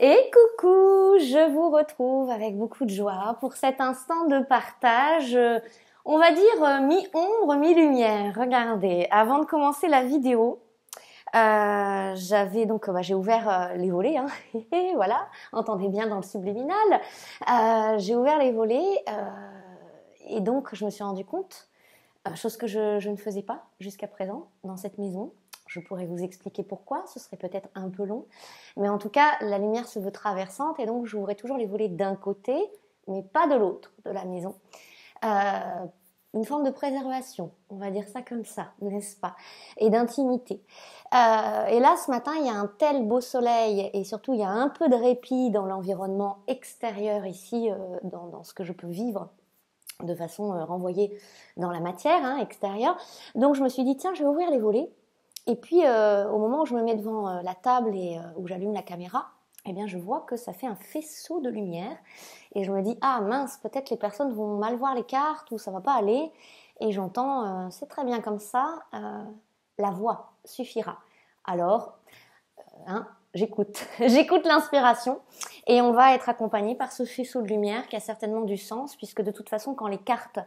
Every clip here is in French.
Et coucou, je vous retrouve avec beaucoup de joie pour cet instant de partage, euh, on va dire euh, mi-ombre, mi-lumière. Regardez, avant de commencer la vidéo, euh, j'avais donc bah, j'ai ouvert les volets, hein, voilà, entendez bien dans le subliminal. j'ai ouvert les volets et donc je me suis rendu compte, chose que je ne faisais pas jusqu'à présent dans cette maison, je pourrais vous expliquer pourquoi, ce serait peut-être un peu long. Mais en tout cas, la lumière se veut traversante et donc voudrais toujours les volets d'un côté, mais pas de l'autre de la maison. Euh, une forme de préservation, on va dire ça comme ça, n'est-ce pas Et d'intimité. Euh, et là, ce matin, il y a un tel beau soleil et surtout, il y a un peu de répit dans l'environnement extérieur ici, euh, dans, ce que je peux vivre de façon renvoyée dans la matière hein, extérieure. Donc, je me suis dit, tiens, je vais ouvrir les volets et puis, euh, au moment où je me mets devant euh, la table et euh, où j'allume la caméra, eh bien, je vois que ça fait un faisceau de lumière. Et je me dis, ah mince, peut-être les personnes vont mal voir les cartes ou ça va pas aller. Et j'entends, c'est très bien comme ça, la voix suffira. Alors, hein, j'écoute. j'écoute l'inspiration et on va être accompagné par ce faisceau de lumière qui a certainement du sens puisque de toute façon quand les cartes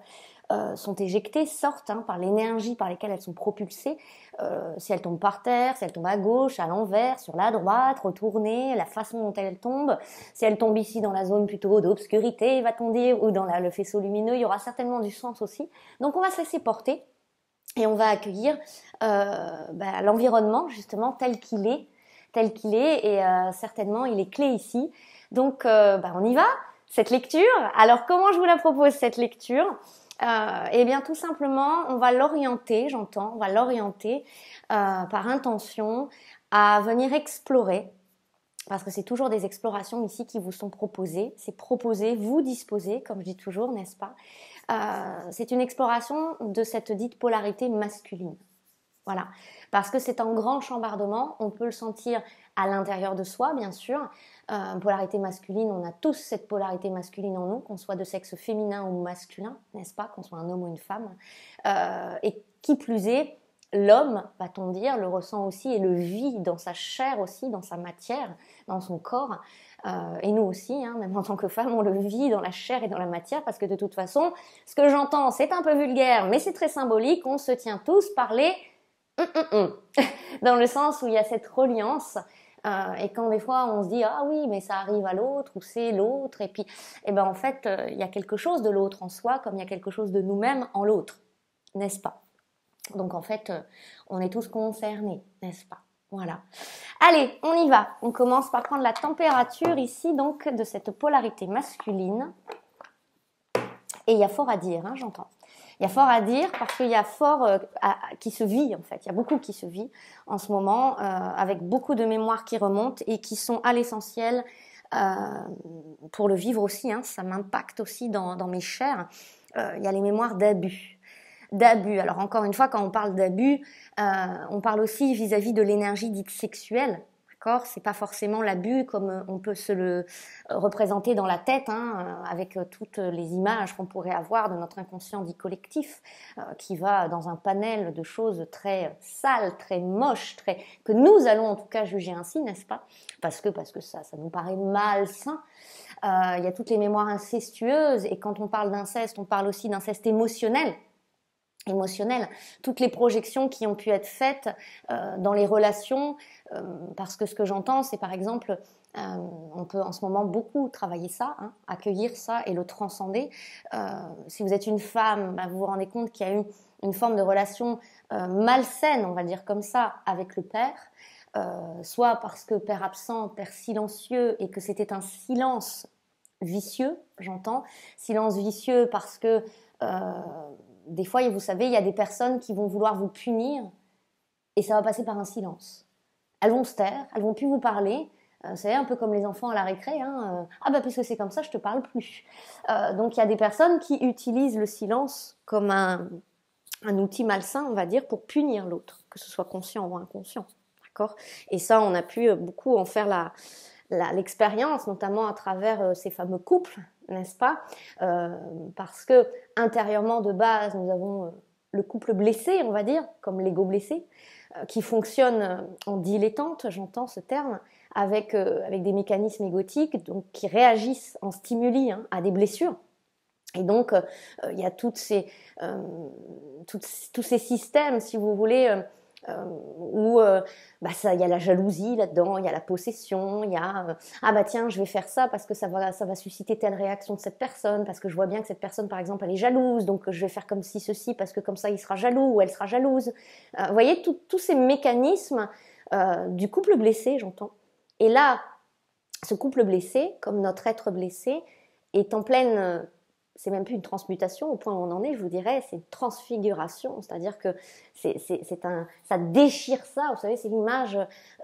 euh, sont éjectées, sortent hein, par l'énergie par laquelle elles sont propulsées, euh, si elles tombent par terre, si elles tombent à gauche, à l'envers, sur la droite, retournées, la façon dont elles tombent, si elles tombent ici dans la zone plutôt d'obscurité, va-t-on dire, ou dans le faisceau lumineux, il y aura certainement du sens aussi. Donc on va se laisser porter et on va accueillir euh, bah, l'environnement justement tel qu'il est tel qu'il est et euh, certainement il est clé ici. Donc euh, bah, on y va, cette lecture. Alors comment je vous la propose cette lecture euh, eh bien, tout simplement, on va l'orienter, j'entends, on va l'orienter par intention à venir explorer, parce que c'est toujours des explorations ici qui vous sont proposées. C'est proposer, vous disposer, comme je dis toujours, n'est-ce pas C'est une exploration de cette dite polarité masculine. Voilà. Parce que c'est un grand chambardement, on peut le sentir à l'intérieur de soi, bien sûr. Euh, polarité masculine, on a tous cette polarité masculine en nous, qu'on soit de sexe féminin ou masculin, n'est-ce pas, qu'on soit un homme ou une femme. Euh, et qui plus est, l'homme, va-t-on dire, le ressent aussi et le vit dans sa chair aussi, dans sa matière, dans son corps. Euh, et nous aussi, hein, même en tant que femme, on le vit dans la chair et dans la matière parce que de toute façon, ce que j'entends, c'est un peu vulgaire, mais c'est très symbolique. On se tient tous par les Mm, mm, mm. dans le sens où il y a cette reliance. Euh, et quand des fois on se dit ah oui mais ça arrive à l'autre ou c'est l'autre et puis et eh ben en fait euh, il y a quelque chose de l'autre en soi comme il y a quelque chose de nous-mêmes en l'autre, n'est-ce pas Donc en fait euh, on est tous concernés, n'est-ce pas Voilà. Allez, on y va. On commence par prendre la température ici donc de cette polarité masculine. Et il y a fort à dire, hein, j'entends. Il y a fort à dire parce qu'il y a fort euh, qui se vit en fait. Il y a beaucoup qui se vit en ce moment euh, avec beaucoup de mémoires qui remontent et qui sont à l'essentiel euh, pour le vivre aussi. Hein. ça m'impacte aussi dans, mes chairs. il y a les mémoires d'abus d'abus. Alors encore une fois, quand on parle d'abus, on parle aussi vis à -vis de l'énergie dite sexuelle, c'est pas forcément l'abus comme euh, on peut se le euh, représenter dans la tête, hein, euh, avec toutes les images qu'on pourrait avoir de notre inconscient dit collectif, qui va dans un panel de choses très sales, très moches, très que nous allons en tout cas juger ainsi, n'est-ce pas Parce que parce que ça, ça nous paraît malsain. Il y a toutes les mémoires incestueuses, et quand on parle d'inceste, on parle aussi d'inceste émotionnel émotionnel, toutes les projections qui ont pu être faites dans les relations euh, parce que ce que j'entends, c'est par exemple, euh, on peut en ce moment beaucoup travailler ça, hein, accueillir ça et le transcender. Euh, si vous êtes une femme, bah, vous vous rendez compte qu'il y a eu une forme de relation malsaine, on va dire comme ça, avec le père, soit parce que père absent, père silencieux, et que c'était un silence vicieux, j'entends, silence vicieux parce que des fois, vous savez, il y a des personnes qui vont vouloir vous punir, et ça va passer par un silence elles vont se taire, elles vont plus vous parler. c'est euh, un peu comme les enfants à la récré. Hein, euh, ah bah puisque c'est comme ça, je te parle plus. Euh, donc il y a des personnes qui utilisent le silence comme un, outil malsain, on va dire, pour punir l'autre, que ce soit conscient ou inconscient. D'accord Et ça, on a pu beaucoup en faire l'expérience, notamment à travers ces fameux couples, n'est-ce pas Parce que intérieurement, de base, nous avons le couple blessé, on va dire, comme l'ego blessé. Euh, qui fonctionne euh, en dilettante, j'entends ce terme, avec, euh, avec des mécanismes égotiques donc, qui réagissent en stimuli hein, à des blessures. Et donc, il y a toutes ces, tous ces systèmes, si vous voulez, euh, où euh, bah, il y a la jalousie là-dedans, il y a la possession, il y a euh, ah bah tiens je vais faire ça parce que ça va ça va susciter telle réaction de cette personne parce que je vois bien que cette personne par exemple elle est jalouse donc je vais faire comme si ceci parce que comme ça il sera jaloux ou elle sera jalouse. Euh, vous voyez tous ces mécanismes du couple blessé j'entends. Et là ce couple blessé comme notre être blessé est en pleine c'est même plus une transmutation, au point où on en est, je vous dirais, c'est une transfiguration, c'est-à-dire que c'est, un, ça déchire ça, vous savez, c'est l'image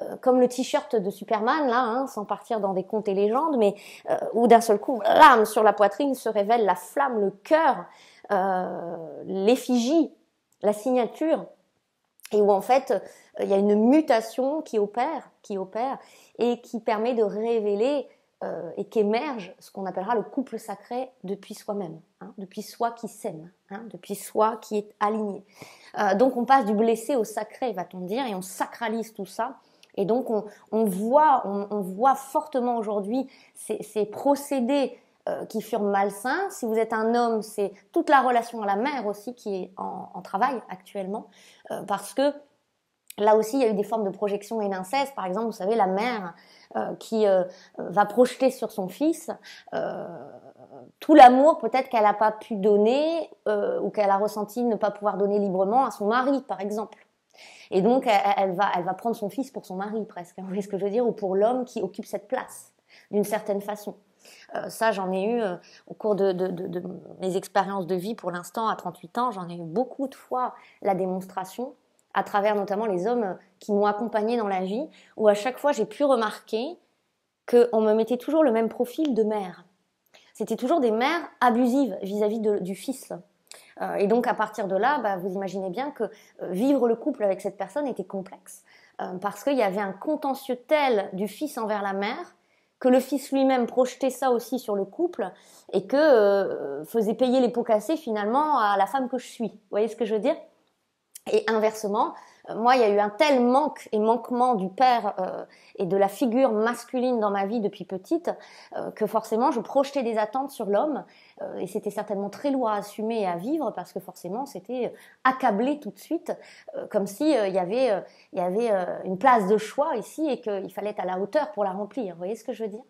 euh, comme le t-shirt de Superman, là, hein, sans partir dans des contes et légendes, mais euh, où d'un seul coup, l'âme sur la poitrine se révèle la flamme, le cœur, euh, l'effigie, la signature, et où en fait, il y a une mutation qui opère, qui opère, et qui permet de révéler euh, et qu'émerge ce qu'on appellera le couple sacré depuis soi-même, hein, depuis soi qui s'aime, hein, depuis soi qui est aligné. Euh, donc on passe du blessé au sacré, va-t-on dire, et on sacralise tout ça. Et donc on, voit, on, voit fortement aujourd'hui ces, procédés euh, qui furent malsains. Si vous êtes un homme, c'est toute la relation à la mère aussi qui est en, travail actuellement, parce que Là aussi, il y a eu des formes de projection et d'inceste. Par exemple, vous savez, la mère euh, qui euh, va projeter sur son fils euh, tout l'amour peut-être qu'elle n'a pas pu donner ou qu'elle a ressenti ne pas pouvoir donner librement à son mari, par exemple. Et donc, elle, va, elle va prendre son fils pour son mari presque, vous voyez ce que je veux dire, ou pour l'homme qui occupe cette place, d'une certaine façon. ça, j'en ai eu au cours de, mes expériences de vie pour l'instant, à 38 ans, j'en ai eu beaucoup de fois la démonstration à travers notamment les hommes qui m'ont accompagnée dans la vie, où à chaque fois j'ai pu remarquer qu'on me mettait toujours le même profil de mère. C'était toujours des mères abusives vis-à-vis du fils. Euh, et donc à partir de là, bah, vous imaginez bien que euh, vivre le couple avec cette personne était complexe, euh, parce qu'il y avait un contentieux tel du fils envers la mère que le fils lui-même projetait ça aussi sur le couple et que faisait payer les pots cassés finalement à la femme que je suis. Vous voyez ce que je veux dire et inversement, euh, moi, il y a eu un tel manque et manquement du père euh, et de la figure masculine dans ma vie depuis petite euh, que forcément, je projetais des attentes sur l'homme et c'était certainement très lourd à assumer et à vivre parce que forcément, c'était accablé tout de suite, comme si il y avait, il y avait une place de choix ici et qu'il fallait être à la hauteur pour la remplir. Vous voyez ce que je veux dire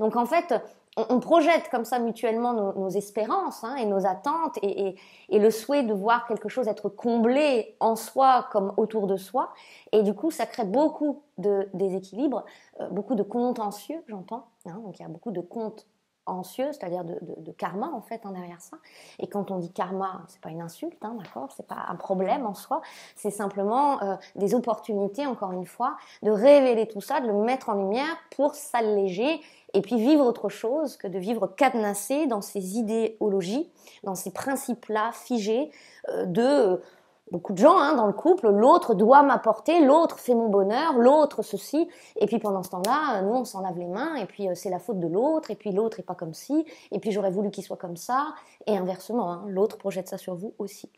Donc en fait, on, projette comme ça mutuellement nos, espérances hein, et nos attentes et, le souhait de voir quelque chose être comblé en soi comme autour de soi. Et du coup, ça crée beaucoup de déséquilibre, euh, beaucoup de contentieux, j'entends. Hein, donc il y a beaucoup de comptes anxieux, c'est-à-dire de, karma en fait en hein, derrière ça. Et quand on dit karma, c'est pas une insulte, hein, d'accord, c'est pas un problème en soi, c'est simplement euh, des opportunités encore une fois de révéler tout ça, de le mettre en lumière pour s'alléger et puis vivre autre chose que de vivre cadenassé dans ces idéologies, dans ces principes-là figés euh, de beaucoup de gens hein, dans le couple, l'autre doit m'apporter, l'autre fait mon bonheur, l'autre ceci, et puis pendant ce temps-là, euh, nous on s'en lave les mains, et puis euh, c'est la faute de l'autre, et puis l'autre est pas comme ci, et puis j'aurais voulu qu'il soit comme ça, et inversement, hein, l'autre projette ça sur vous aussi.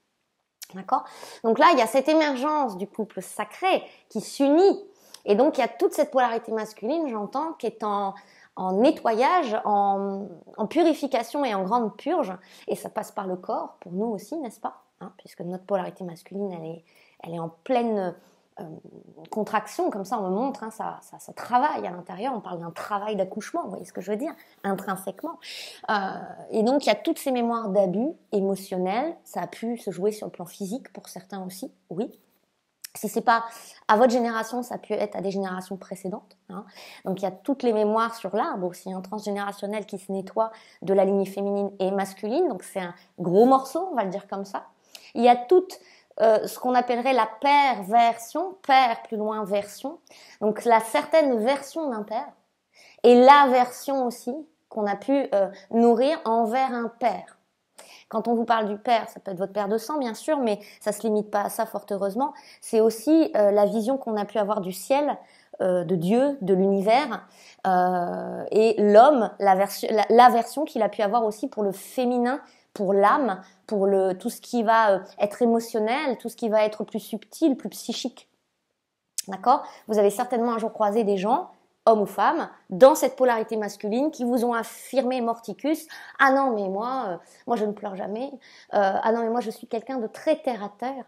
D'accord Donc là, il y a cette émergence du couple sacré qui s'unit, et donc il y a toute cette polarité masculine, j'entends, qui est en, nettoyage, en purification et en grande purge, et ça passe par le corps, pour nous aussi, n'est-ce pas Hein, puisque notre polarité masculine, elle est, elle est en pleine euh, contraction, comme ça on me montre, hein, ça, ça, travaille à l'intérieur, on parle d'un travail d'accouchement, vous voyez ce que je veux dire, intrinsèquement. Euh, et donc il y a toutes ces mémoires d'abus émotionnels, ça a pu se jouer sur le plan physique pour certains aussi, oui, si c'est pas à votre génération, ça pu être à des générations précédentes. Hein. Donc il y a toutes les mémoires sur l'arbre aussi un transgénérationnel qui se nettoie de la lignée féminine et masculine. Donc c'est un gros morceau, on va le dire comme ça. Il y a toute euh, ce qu'on appellerait la perversion, père plus loin version, donc la certaine version d'un père, et la version aussi qu'on a pu euh, nourrir envers un père. Quand on vous parle du père, ça peut être votre père de sang bien sûr, mais ça se limite pas à ça fort heureusement. C'est aussi euh, la vision qu'on a pu avoir du ciel, de Dieu, de l'univers, et l'homme, la, version, la version qu'il a pu avoir aussi pour le féminin pour l'âme, pour le, tout ce qui va euh, être émotionnel, tout ce qui va être plus subtil, plus psychique. D'accord Vous avez certainement un jour croisé des gens, hommes ou femmes, dans cette polarité masculine qui vous ont affirmé morticus Ah non, mais moi, euh, moi je ne pleure jamais. Euh, ah non, mais moi je suis quelqu'un de très terre à terre.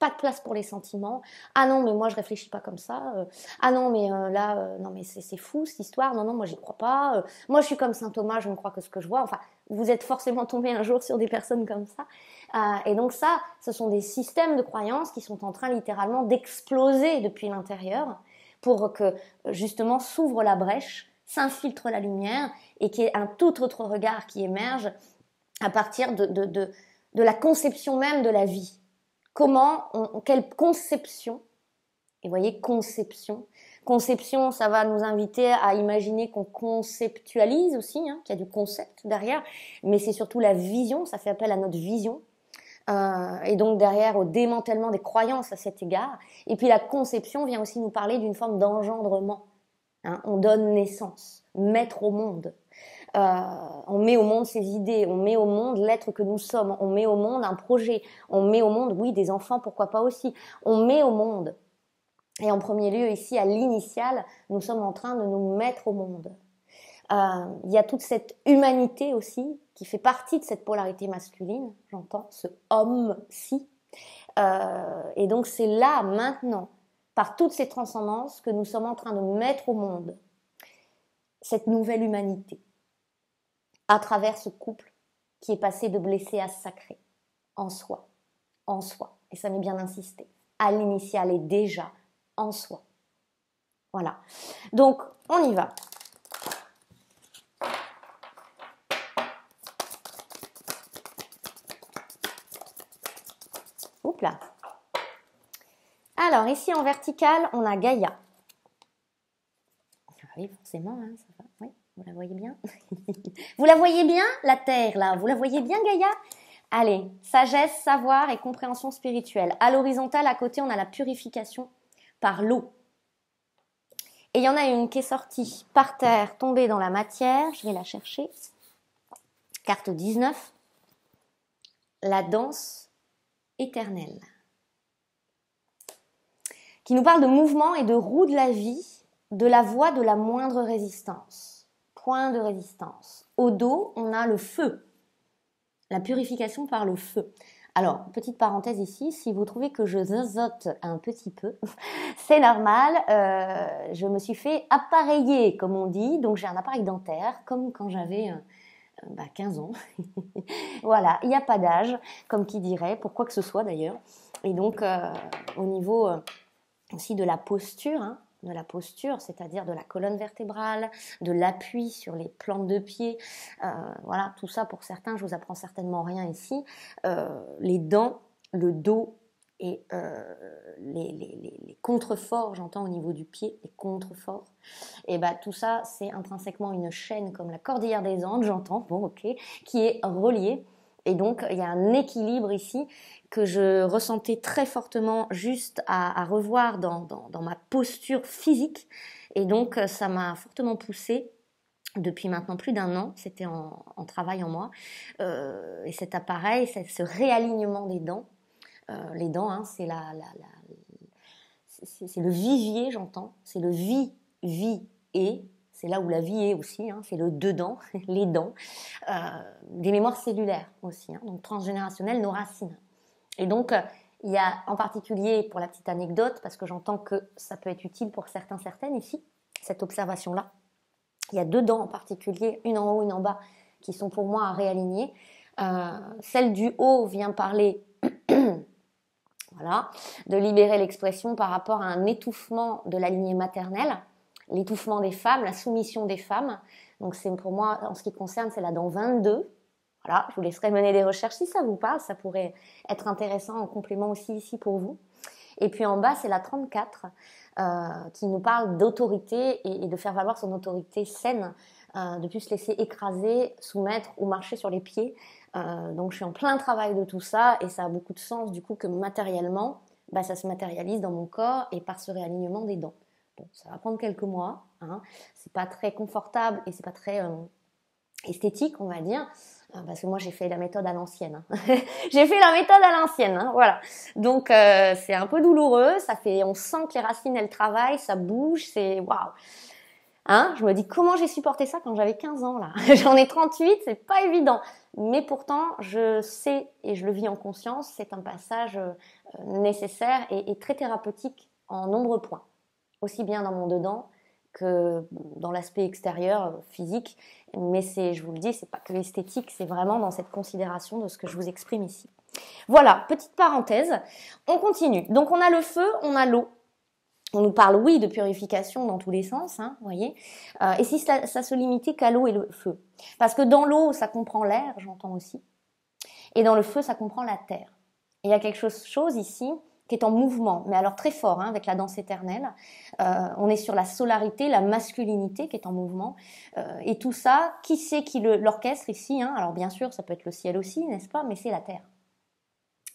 Pas de place pour les sentiments. Ah non, mais moi je réfléchis pas comme ça. ah non, mais là, non, mais c'est fou cette histoire. Non, non, moi j'y crois pas. moi je suis comme saint Thomas, je ne crois que ce que je vois. Enfin, vous êtes forcément tombé un jour sur des personnes comme ça. Euh, et donc ça, ce sont des systèmes de croyances qui sont en train littéralement d'exploser depuis l'intérieur pour que justement s'ouvre la brèche, s'infiltre la lumière et qu'il y ait un tout autre regard qui émerge à partir de, la conception même de la vie. Comment, quelle conception, et voyez conception, Conception, ça va nous inviter à imaginer qu'on conceptualise aussi, hein, qu'il y a du concept derrière, mais c'est surtout la vision, ça fait appel à notre vision. Euh, et donc derrière au démantèlement des croyances à cet égard. Et puis la conception vient aussi nous parler d'une forme d'engendrement. Hein. on donne naissance, mettre au monde. Euh, on met au monde ses idées, on met au monde l'être que nous sommes, on met au monde un projet, on met au monde, oui, des enfants, pourquoi pas aussi. On met au monde et en premier lieu, ici, à l'initiale, nous sommes en train de nous mettre au monde. Euh, il y a toute cette humanité aussi qui fait partie de cette polarité masculine, j'entends, ce homme-ci. Euh, et donc c'est là, maintenant, par toutes ces transcendances, que nous sommes en train de mettre au monde cette nouvelle humanité, à travers ce couple qui est passé de blessé à sacré, en soi, en soi. Et ça m'est bien insisté, à l'initiale, et déjà en soi. Voilà. Donc, on y va. Oups là. Alors, ici en vertical, on a Gaïa. oui, forcément, hein, Oui, vous la voyez bien Vous la voyez bien, la Terre, là Vous la voyez bien, Gaïa Allez, sagesse, savoir et compréhension spirituelle. À l'horizontale, à côté, on a la purification par l'eau. Et il y en a une qui est sortie par terre, tombée dans la matière, je vais la chercher. Carte 19. La danse éternelle. Qui nous parle de mouvement et de roue de la vie, de la voie de la moindre résistance. Point de résistance. Au dos, on a le feu. La purification par le feu. Alors, petite parenthèse ici, si vous trouvez que je zazote un petit peu, c'est normal. Euh, je me suis fait appareiller, comme on dit. Donc, j'ai un appareil dentaire, comme quand j'avais 15 euh, bah, ans. voilà, il n'y a pas d'âge, comme qui dirait, pour quoi que ce soit d'ailleurs. Et donc, euh, au niveau aussi de la posture, hein, de la posture, c'est-à-dire de la colonne vertébrale, de l'appui sur les plantes de pied. Euh, voilà, tout ça pour certains, je vous apprends certainement rien ici. Euh, les dents, le dos et euh, les, contreforts, j'entends au niveau du pied, les contreforts. Et eh bah ben, tout ça, c'est intrinsèquement une chaîne comme la cordillère des Andes, j'entends, bon ok, qui est reliée. Et donc, il y a un équilibre ici que je ressentais très fortement juste à, revoir dans, ma posture physique. Et donc, euh, ça m'a fortement poussée depuis maintenant plus d'un an. C'était en, travail en moi. Euh, et cet appareil, ce réalignement des dents, euh, les dents, hein, c'est la, c'est le vivier, j'entends. C'est le vie, vie et c'est là où la vie est aussi, hein, c'est le dedans, les dents, des mémoires cellulaires aussi, hein, donc transgénérationnelles, nos racines. Et donc, euh, il y a en particulier, pour la petite anecdote, parce que j'entends que ça peut être utile pour certains, certaines ici, cette observation-là, il y a deux dents en particulier, une en haut, une en bas, qui sont pour moi à réaligner. Euh, celle du haut vient parler de libérer l'expression par rapport à un étouffement de la lignée maternelle, l'étouffement des femmes, la soumission des femmes. Donc c'est pour moi, en ce qui concerne, c'est la dent 22 voilà, je vous laisserai mener des recherches si ça vous parle, ça pourrait être intéressant en complément aussi ici pour vous. Et puis en bas, c'est la 34 euh, qui nous parle d'autorité et, de faire valoir son autorité saine, euh, de plus se laisser écraser, soumettre ou marcher sur les pieds. Euh, donc je suis en plein travail de tout ça et ça a beaucoup de sens du coup que matériellement, bah, ça se matérialise dans mon corps et par ce réalignement des dents. Bon, ça va prendre quelques mois, hein. c'est pas très confortable et c'est pas très esthétique, on va dire. Hein, parce que moi j'ai fait la méthode à l'ancienne. Hein. j'ai fait la méthode à l'ancienne, hein, voilà. Donc euh, c'est un peu douloureux, ça fait, on sent que les racines elles travaillent, ça bouge, c'est waouh. Hein, je me dis comment j'ai supporté ça quand j'avais 15 ans là. J'en ai 38, c'est pas évident. Mais pourtant, je sais et je le vis en conscience, c'est un passage euh, nécessaire et très thérapeutique en nombreux points, aussi bien dans mon dedans que dans l'aspect extérieur, euh, physique. Mais c'est, je vous le dis, c'est pas que l'esthétique, c'est vraiment dans cette considération de ce que je vous exprime ici. Voilà, petite parenthèse. On continue. Donc on a le feu, on a l'eau. On nous parle, oui, de purification dans tous les sens, hein, vous voyez. Euh, et si ça, se limitait qu'à l'eau et le feu Parce que dans l'eau, ça comprend l'air, j'entends aussi. Et dans le feu, ça comprend la terre. il y a quelque chose ici qui est en mouvement, mais alors très fort, hein, avec la danse éternelle. Euh, on est sur la solarité, la masculinité qui est en mouvement. Euh, et tout ça, qui c'est qui l'orchestre ici hein Alors bien sûr, ça peut être le ciel aussi, n'est-ce pas Mais c'est la Terre.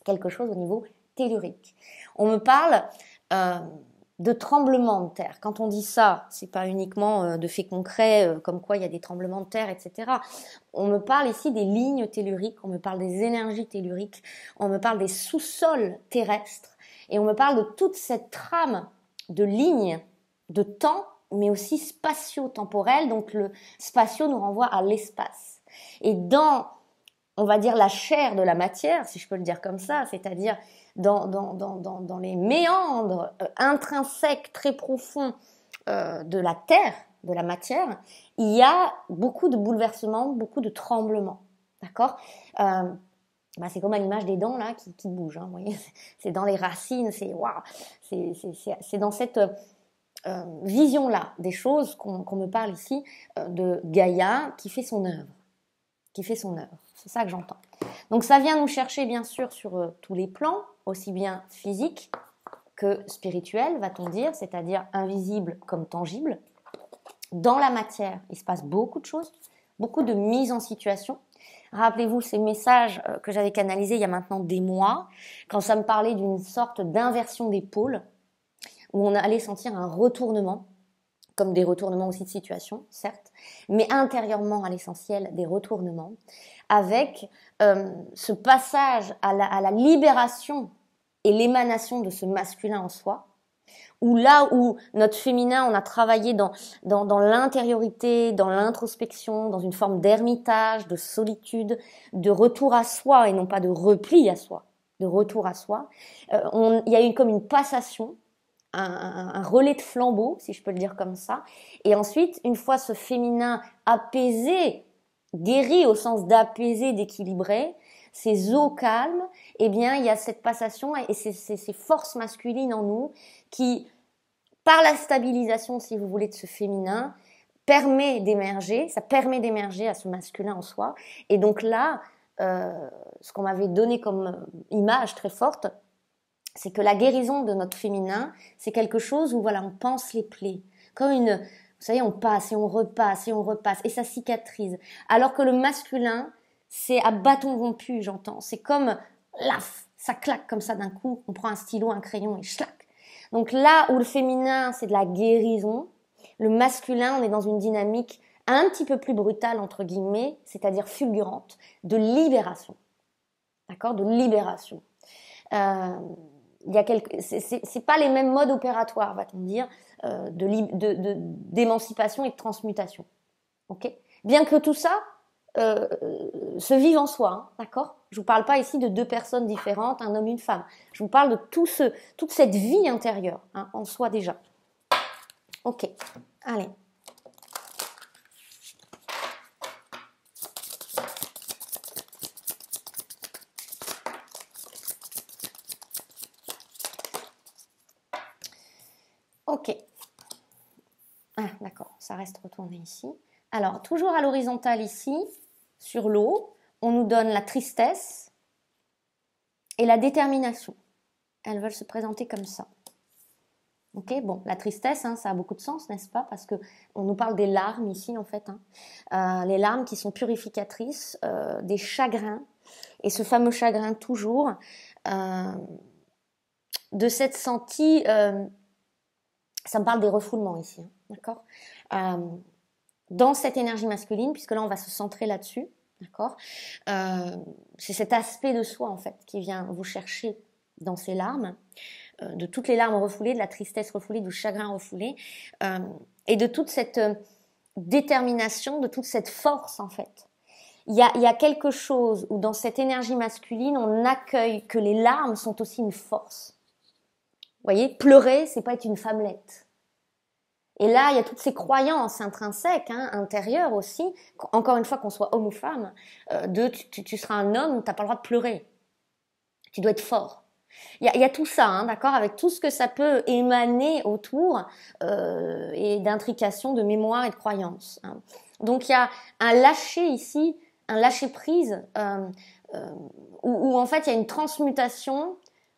Quelque chose au niveau tellurique. On me parle euh, de tremblements de terre. Quand on dit ça, c'est pas uniquement de faits concrets, comme quoi il y a des tremblements de terre, etc. On me parle ici des lignes telluriques, on me parle des énergies telluriques, on me parle des sous-sols terrestres et on me parle de toute cette trame de lignes, de temps, mais aussi spatio-temporel. Donc le spatio nous renvoie à l'espace. Et dans, on va dire, la chair de la matière, si je peux le dire comme ça, c'est-à-dire dans, dans, les méandres euh, intrinsèques très profonds euh, de la Terre, de la matière, il y a beaucoup de bouleversements, beaucoup de tremblements. D'accord euh, bah, c'est comme à l'image des dents là qui, qui bougent. Hein, c'est dans les racines, c'est dans cette euh, vision-là des choses qu'on me parle ici euh, de Gaïa qui fait son œuvre, qui fait son œuvre. C'est ça que j'entends. Donc ça vient nous chercher bien sûr sur euh, tous les plans, aussi bien physique que spirituel, va-t-on dire, c'est-à-dire invisible comme tangible. Dans la matière, il se passe beaucoup de choses, beaucoup de mises en situation, Rappelez-vous ces messages euh, que j'avais canalisés il y a maintenant des mois, quand ça me parlait d'une sorte d'inversion des pôles, où on allait sentir un retournement, comme des retournements aussi de situation, certes, mais intérieurement à l'essentiel des retournements, avec euh, ce passage à la libération et l'émanation de ce masculin en soi, où là où notre féminin, on a travaillé dans, dans, dans l'intériorité, dans l'introspection, dans une forme d'ermitage, de solitude, de retour à soi et non pas de repli à soi, de retour à soi, euh, on, il y a eu comme une passation un, relais de flambeau, si je peux le dire comme ça. Et ensuite, une fois ce féminin apaisé, guéri au sens d'apaiser, d'équilibrer, ces eaux calmes, eh bien, il y a cette passation et ces, forces masculines en nous qui, par la stabilisation, si vous voulez, de ce féminin, permet d'émerger, ça permet d'émerger à ce masculin en soi. Et donc là, euh, ce qu'on m'avait donné comme image très forte, c'est que la guérison de notre féminin, c'est quelque chose où voilà, on pense les plaies, comme une, vous savez, on passe et on repasse et on repasse et ça cicatrise. Alors que le masculin, c'est à bâton rompu, j'entends. C'est comme laf, ça claque comme ça d'un coup. On prend un stylo, un crayon et schlac. Donc là où le féminin, c'est de la guérison, le masculin, on est dans une dynamique un petit peu plus brutale, entre guillemets, c'est-à-dire fulgurante, de libération. D'accord De libération. Euh, il y quelques, c'est pas les mêmes modes opératoires, va-t-on dire, euh, de d'émancipation et de transmutation. Ok Bien que tout ça, se euh, vivent en soi, hein, d'accord Je vous parle pas ici de deux personnes différentes, un homme, une femme. Je vous parle de tout ce, toute cette vie intérieure hein, en soi déjà. Ok, allez. Ok. Ah, d'accord, ça reste retourné ici. Alors, toujours à l'horizontale ici, sur l'eau, on nous donne la tristesse et la détermination. Elles veulent se présenter comme ça. Ok, bon, la tristesse, hein, ça a beaucoup de sens, n'est-ce pas Parce que on nous parle des larmes ici, en fait, hein. euh, les larmes qui sont purificatrices, euh, des chagrins, et ce fameux chagrin toujours euh, de cette sentie. ça me parle des refoulements ici, hein, d'accord dans cette énergie masculine, puisque là on va se centrer là-dessus, d'accord euh, C'est cet aspect de soi en fait qui vient vous chercher dans ces larmes, euh, de toutes les larmes refoulées, de la tristesse refoulée, du chagrin refoulé, euh, et de toute cette euh, détermination, de toute cette force en fait. Il y, a, quelque chose où dans cette énergie masculine, on accueille que les larmes sont aussi une force. Vous voyez, pleurer, c'est pas être une femmelette. Et là, il y a toutes ces croyances intrinsèques, hein, intérieures aussi, encore une fois qu'on soit homme ou femme, euh, de tu, seras un homme, tu n'as pas le droit de pleurer. Tu dois être fort. Il y a, tout ça, hein, d'accord, avec tout ce que ça peut émaner autour euh, et d'intrication, de mémoire et de croyances. Hein. Donc il y a un lâcher ici, un lâcher prise, euh, où, où, en fait il y a une transmutation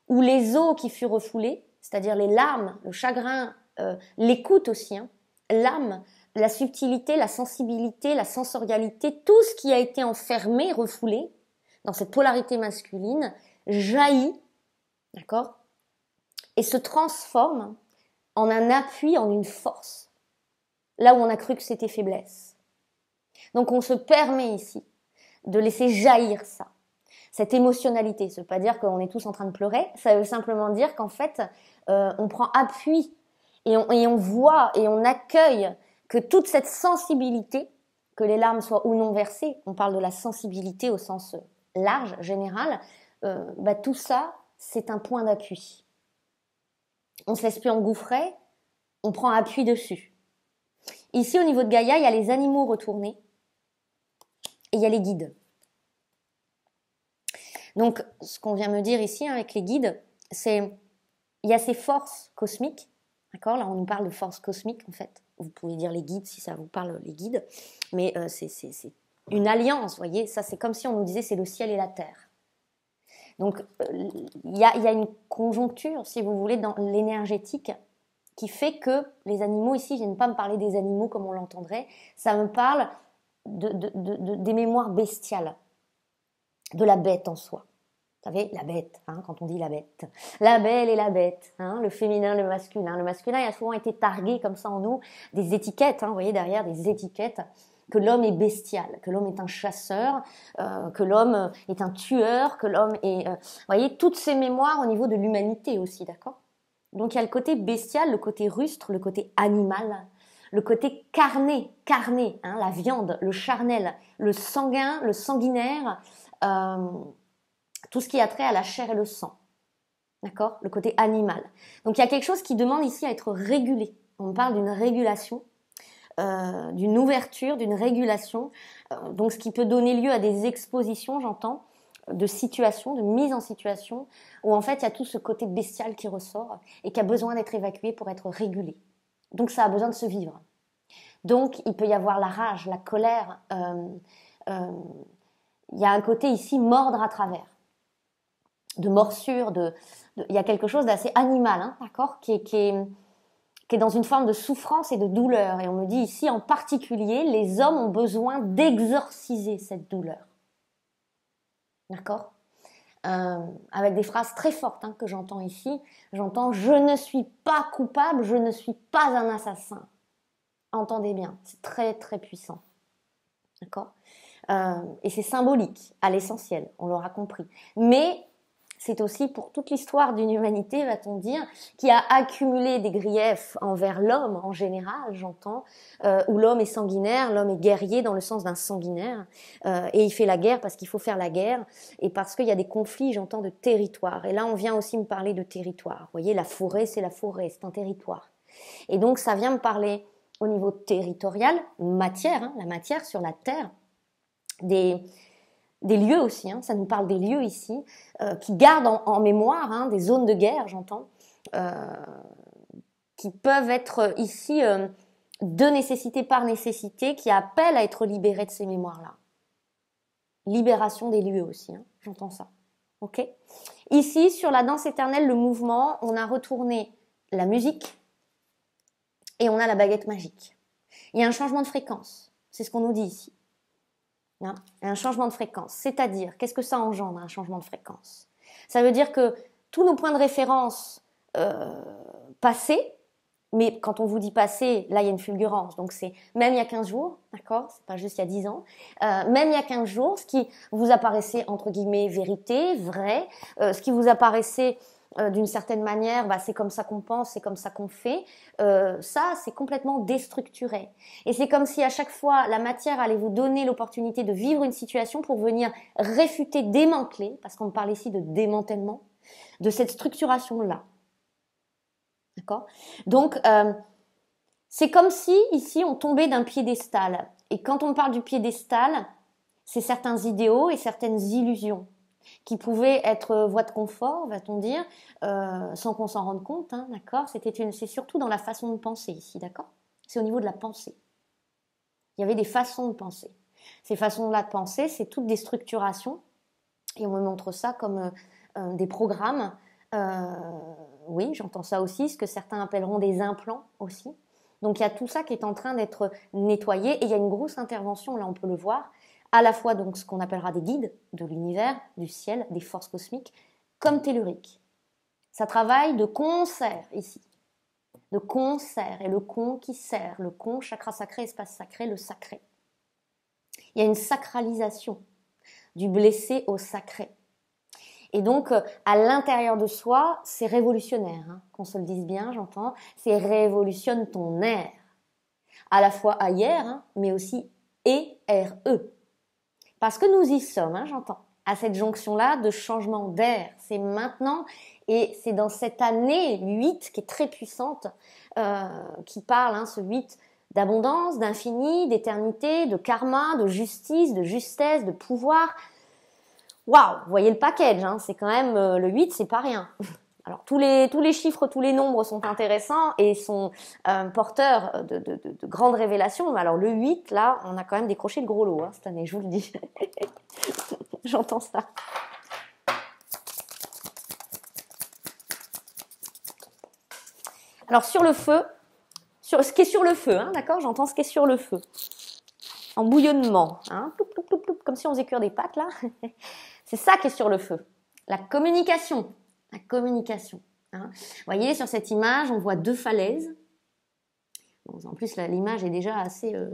où les eaux qui furent refoulées, c'est-à-dire les larmes, le chagrin, euh, l'écoute aussi, hein. l'âme, la subtilité, la sensibilité, la sensorialité, tout ce qui a été enfermé, refoulé dans cette polarité masculine, jaillit, d'accord, et se transforme en un appui, en une force, là où on a cru que c'était faiblesse. Donc on se permet ici de laisser jaillir ça, cette émotionnalité. Ça ne veut pas dire qu'on est tous en train de pleurer, ça veut simplement dire qu'en fait, euh, on prend appui et on, voit et on accueille que toute cette sensibilité, que les larmes soient ou non versées, on parle de la sensibilité au sens large, général, euh, bah, tout ça, c'est un point d'appui. On ne se laisse plus engouffrer, on prend appui dessus. Ici, au niveau de Gaïa, il y a les animaux retournés et il y a les guides. Donc, ce qu'on vient me dire ici hein, avec les guides, c'est il y a ces forces cosmiques D'accord Là, on nous parle de force cosmique en fait. Vous pouvez dire les guides si ça vous parle, les guides. Mais euh, c'est une alliance, vous voyez. Ça, c'est comme si on nous disait c'est le ciel et la terre. Donc, il euh, y, a, une conjoncture, si vous voulez, dans l'énergétique qui fait que les animaux, ici, je viens pas me parler des animaux comme on l'entendrait, ça me parle de, des mémoires bestiales, de la bête en soi. Vous savez, la bête, hein, quand on dit la bête. La belle et la bête, hein, le féminin, le masculin. Le masculin, il a souvent été targué comme ça en nous, des étiquettes, hein, vous voyez derrière, des étiquettes, que l'homme est bestial, que l'homme est un chasseur, euh, que l'homme est un tueur, que l'homme est... Euh, vous voyez, toutes ces mémoires au niveau de l'humanité aussi, d'accord Donc il y a le côté bestial, le côté rustre, le côté animal, le côté carné, carné, la viande, le charnel, le sanguin, le sanguinaire. Euh, tout ce qui a trait à la chair et le sang. D'accord Le côté animal. Donc il y a quelque chose qui demande ici à être régulé. On parle d'une régulation, euh, d'une ouverture, d'une régulation. Euh, donc ce qui peut donner lieu à des expositions, j'entends, de situations, de mise en situation, où en fait il y a tout ce côté bestial qui ressort et qui a besoin d'être évacué pour être régulé. Donc ça a besoin de se vivre. Donc il peut y avoir la rage, la colère. Euh, il y a un côté ici mordre à travers de morsure, de, il y a quelque chose d'assez animal, hein, d'accord, qui est, qui, dans une forme de souffrance et de douleur. Et on me dit ici, en particulier, les hommes ont besoin d'exorciser cette douleur. D'accord euh, Avec des phrases très fortes hein, que j'entends ici. J'entends ⁇ Je ne suis pas coupable, je ne suis pas un assassin ⁇ Entendez bien, c'est très très puissant. D'accord euh, et c'est symbolique à l'essentiel, on l'aura compris. Mais c'est aussi pour toute l'histoire d'une humanité, va-t-on dire, qui a accumulé des griefs envers l'homme en général, j'entends, euh, où l'homme est sanguinaire, l'homme est guerrier dans le sens d'un sanguinaire, euh, et il fait la guerre parce qu'il faut faire la guerre, et parce qu'il y a des conflits, j'entends, de territoire. Et là, on vient aussi me parler de territoire. Vous voyez, la forêt, c'est la forêt, c'est un territoire. Et donc, ça vient me parler au niveau territorial, matière, hein, la matière sur la terre, des, des lieux aussi, hein. ça nous parle des lieux ici, euh, qui gardent en, mémoire hein, des zones de guerre, j'entends, euh, qui peuvent être ici euh, de nécessité par nécessité, qui appellent à être libérés de ces mémoires-là. Libération des lieux aussi, hein, j'entends ça. ok ici, sur la danse éternelle, le mouvement, on a retourné la musique et on a la baguette magique. Il y a un changement de fréquence, c'est ce qu'on nous dit ici. Hein, un changement de fréquence. C'est-à-dire, qu'est-ce que ça engendre, un changement de fréquence Ça veut dire que tous nos points de référence euh, passés, mais quand on vous dit passé, là, il y a une fulgurance. Donc, c'est même il y a 15 jours, d'accord C'est pas juste il y a 10 ans. Euh, même il y a 15 jours, ce qui vous apparaissait, entre guillemets, vérité, vrai, euh, ce qui vous apparaissait euh, d'une certaine manière, bah, c'est comme ça qu'on pense, c'est comme ça qu'on fait, euh, ça, c'est complètement déstructuré. Et c'est comme si à chaque fois, la matière allait vous donner l'opportunité de vivre une situation pour venir réfuter, démanteler, parce qu'on parle ici de démantèlement, de cette structuration-là. D'accord Donc, euh, c'est comme si, ici, on tombait d'un piédestal. Et quand on parle du piédestal, c'est certains idéaux et certaines illusions qui pouvaient être euh, voie de confort, va-t-on dire, euh, sans qu'on s'en rende compte, hein, d'accord C'est surtout dans la façon de penser ici, d'accord C'est au niveau de la pensée. Il y avait des façons de penser. Ces façons-là de penser, c'est toutes des structurations, et on me montre ça comme euh, des programmes. oui, j'entends ça aussi, ce que certains appelleront des implants aussi. Donc il y a tout ça qui est en train d'être nettoyé, et il y a une grosse intervention, là on peut le voir, à la fois donc ce qu'on appellera des guides de l'univers, du ciel, des forces cosmiques, comme tellurique. Ça travaille de concert ici. De concert, et le con qui sert, le con, chakra sacré, espace sacré, le sacré. Il y a une sacralisation du blessé au sacré. Et donc, euh, à l'intérieur de soi, c'est révolutionnaire, hein. qu'on se le dise bien, j'entends, c'est révolutionne ton air. À la fois ailleurs, hein, mais aussi e R-E, parce que nous y sommes, hein, j'entends, à cette jonction-là de changement d'air. C'est maintenant et c'est dans cette année 8 qui est très puissante, euh, qui parle, hein, ce 8 d'abondance, d'infini, d'éternité, de karma, de justice, de justesse, de pouvoir. Waouh, vous voyez le package, hein, c'est quand même euh, le 8, c'est pas rien. Alors tous les, tous les chiffres, tous les nombres sont intéressants et sont euh, porteurs de, grandes révélations. Mais alors le 8, là, on a quand même décroché le gros lot hein, cette année, je vous le dis. J'entends ça. Alors sur le feu, sur, ce qui est sur le feu, hein, d'accord J'entends ce qui est sur le feu. En bouillonnement, hein, comme si on faisait cuire des pâtes là. C'est ça qui est sur le feu. La communication, la communication. Hein. Vous voyez, sur cette image, on voit deux falaises. en plus, l'image est déjà assez euh,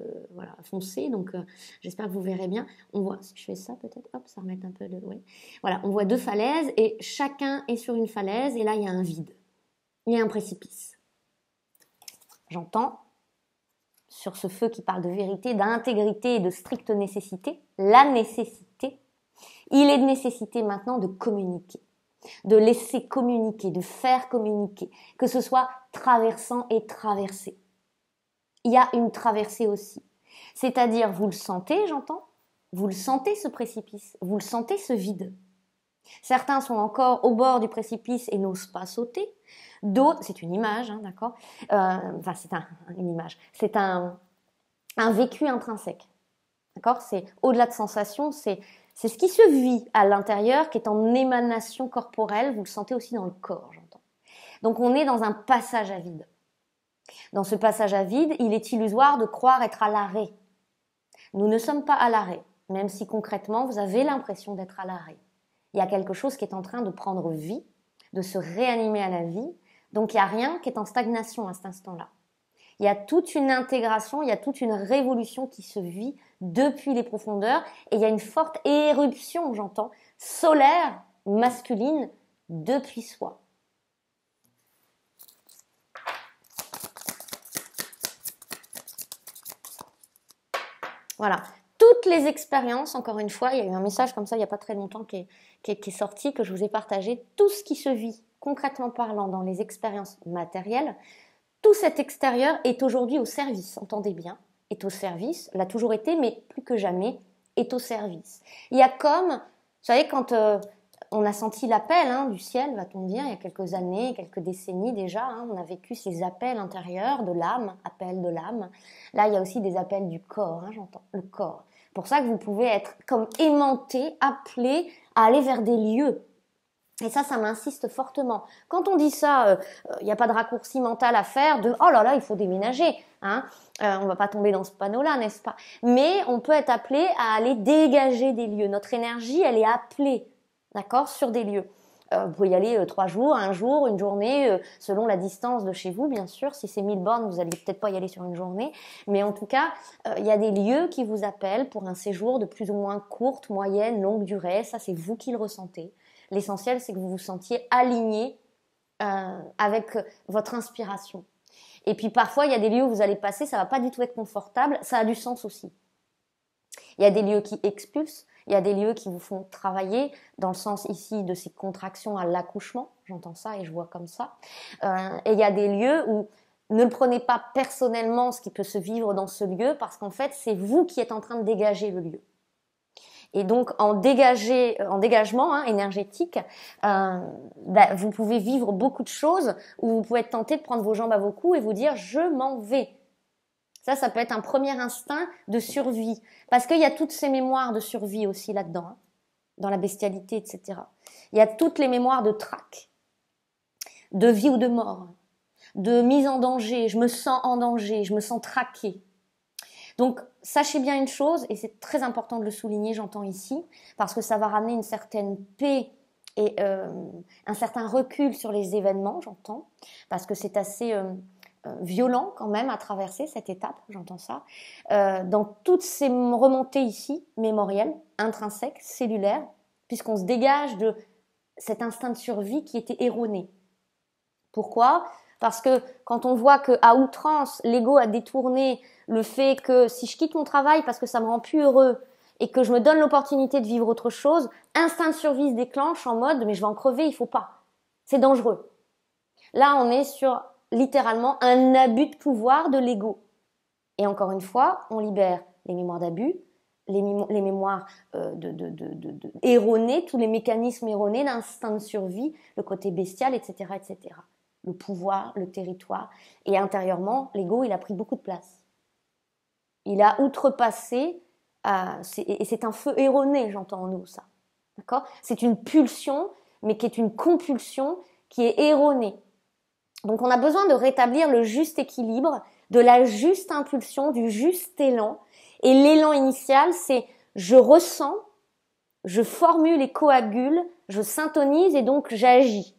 foncée, donc euh, j'espère que vous verrez bien. On voit, si je fais ça peut-être, hop, ça remet un peu de... Ouais. Voilà, on voit deux falaises et chacun est sur une falaise et là, il y a un vide. Il y a un précipice. J'entends sur ce feu qui parle de vérité, d'intégrité et de stricte nécessité, la nécessité. Il est de nécessité maintenant de communiquer de laisser communiquer, de faire communiquer, que ce soit traversant et traversé. Il y a une traversée aussi. C'est-à-dire, vous le sentez, j'entends, vous le sentez ce précipice, vous le sentez ce vide. Certains sont encore au bord du précipice et n'osent pas sauter. D'autres, c'est une image, hein, d'accord euh, Enfin, c'est une image. C'est un, un vécu intrinsèque. D'accord C'est au-delà de sensation, c'est c'est ce qui se vit à l'intérieur, qui est en émanation corporelle. Vous le sentez aussi dans le corps, j'entends. Donc on est dans un passage à vide. Dans ce passage à vide, il est illusoire de croire être à l'arrêt. Nous ne sommes pas à l'arrêt, même si concrètement vous avez l'impression d'être à l'arrêt. Il y a quelque chose qui est en train de prendre vie, de se réanimer à la vie, donc il n'y a rien qui est en stagnation à cet instant-là. Il y a toute une intégration, il y a toute une révolution qui se vit depuis les profondeurs et il y a une forte éruption, j'entends, solaire masculine depuis soi. Voilà. Toutes les expériences, encore une fois, il y a eu un message comme ça il n'y a pas très longtemps qui est, est, sorti, que je vous ai partagé. Tout ce qui se vit, concrètement parlant, dans les expériences matérielles, tout cet extérieur est aujourd'hui au service, entendez bien, est au service, l'a toujours été, mais plus que jamais, est au service. Il y a comme, vous savez, quand euh, on a senti l'appel hein, du ciel, va-t-on dire, il y a quelques années, quelques décennies déjà, hein, on a vécu ces appels intérieurs de l'âme, appel de l'âme. Là, il y a aussi des appels du corps, hein, j'entends, le corps. Pour ça que vous pouvez être comme aimanté, appelé à aller vers des lieux et ça, ça m'insiste fortement. Quand on dit ça, il euh, n'y euh, a pas de raccourci mental à faire de oh là là, il faut déménager. Hein ne euh, on va pas tomber dans ce panneau-là, n'est-ce pas Mais on peut être appelé à aller dégager des lieux. Notre énergie, elle est appelée, d'accord, sur des lieux. vous pouvez y aller trois jours, un jour, une journée, selon la distance de chez vous, bien sûr. Si c'est 1000 bornes, vous allez peut-être pas y aller sur une journée. Mais en tout cas, il y a des lieux qui vous appellent pour un séjour de plus ou moins courte, moyenne, longue durée. Ça, c'est vous qui le ressentez. L'essentiel, c'est que vous vous sentiez aligné euh, avec euh, votre inspiration. Et puis parfois, il y a des lieux où vous allez passer, ça va pas du tout être confortable, ça a du sens aussi. Il y a des lieux qui expulsent, il y a des lieux qui vous font travailler, dans le sens ici de ces contractions à l'accouchement, j'entends ça et je vois comme ça. Euh, et il y a des lieux où ne prenez pas personnellement ce qui peut se vivre dans ce lieu, parce qu'en fait, c'est vous qui êtes en train de dégager le lieu. Et donc en euh, en dégagement hein, énergétique, euh, bah, vous pouvez vivre beaucoup de choses où vous pouvez être tenté de prendre vos jambes à vos coups et vous dire je m'en vais. Ça, ça peut être un premier instinct de survie. Parce qu'il y a toutes ces mémoires de survie aussi là-dedans, hein, dans la bestialité, etc. Il y a toutes les mémoires de traque, de vie ou de mort, de mise en danger, je me sens en danger, je me sens traqué. Donc, sachez bien une chose, et c'est très important de le souligner, j'entends ici, parce que ça va ramener une certaine paix et euh, un certain recul sur les événements, j'entends, parce que c'est assez euh, euh, violent quand même à traverser cette étape, j'entends ça, dans toutes ces remontées ici, mémorielles, intrinsèques, cellulaires, puisqu'on se dégage de cet instinct de survie qui était erroné. Pourquoi parce que quand on voit que à outrance, l'ego a détourné le fait que si je quitte mon travail parce que ça me rend plus heureux et que je me donne l'opportunité de vivre autre chose, instinct de survie se déclenche en mode mais je vais en crever, il faut pas. C'est dangereux. Là, on est sur littéralement un abus de pouvoir de l'ego. Et encore une fois, on libère les mémoires d'abus, les, mémoires euh, de, erronées, tous les mécanismes erronés, d'instinct de survie, le côté bestial, etc., etc le pouvoir, le territoire. Et intérieurement, l'ego, il a pris beaucoup de place. Il a outrepassé, euh, et c'est un feu erroné, j'entends en nous ça. D'accord C'est une pulsion, mais qui est une compulsion qui est erronée. Donc on a besoin de rétablir le juste équilibre, de la juste impulsion, du juste élan. Et l'élan initial, c'est je ressens, je formule et coagule, je syntonise et donc j'agis.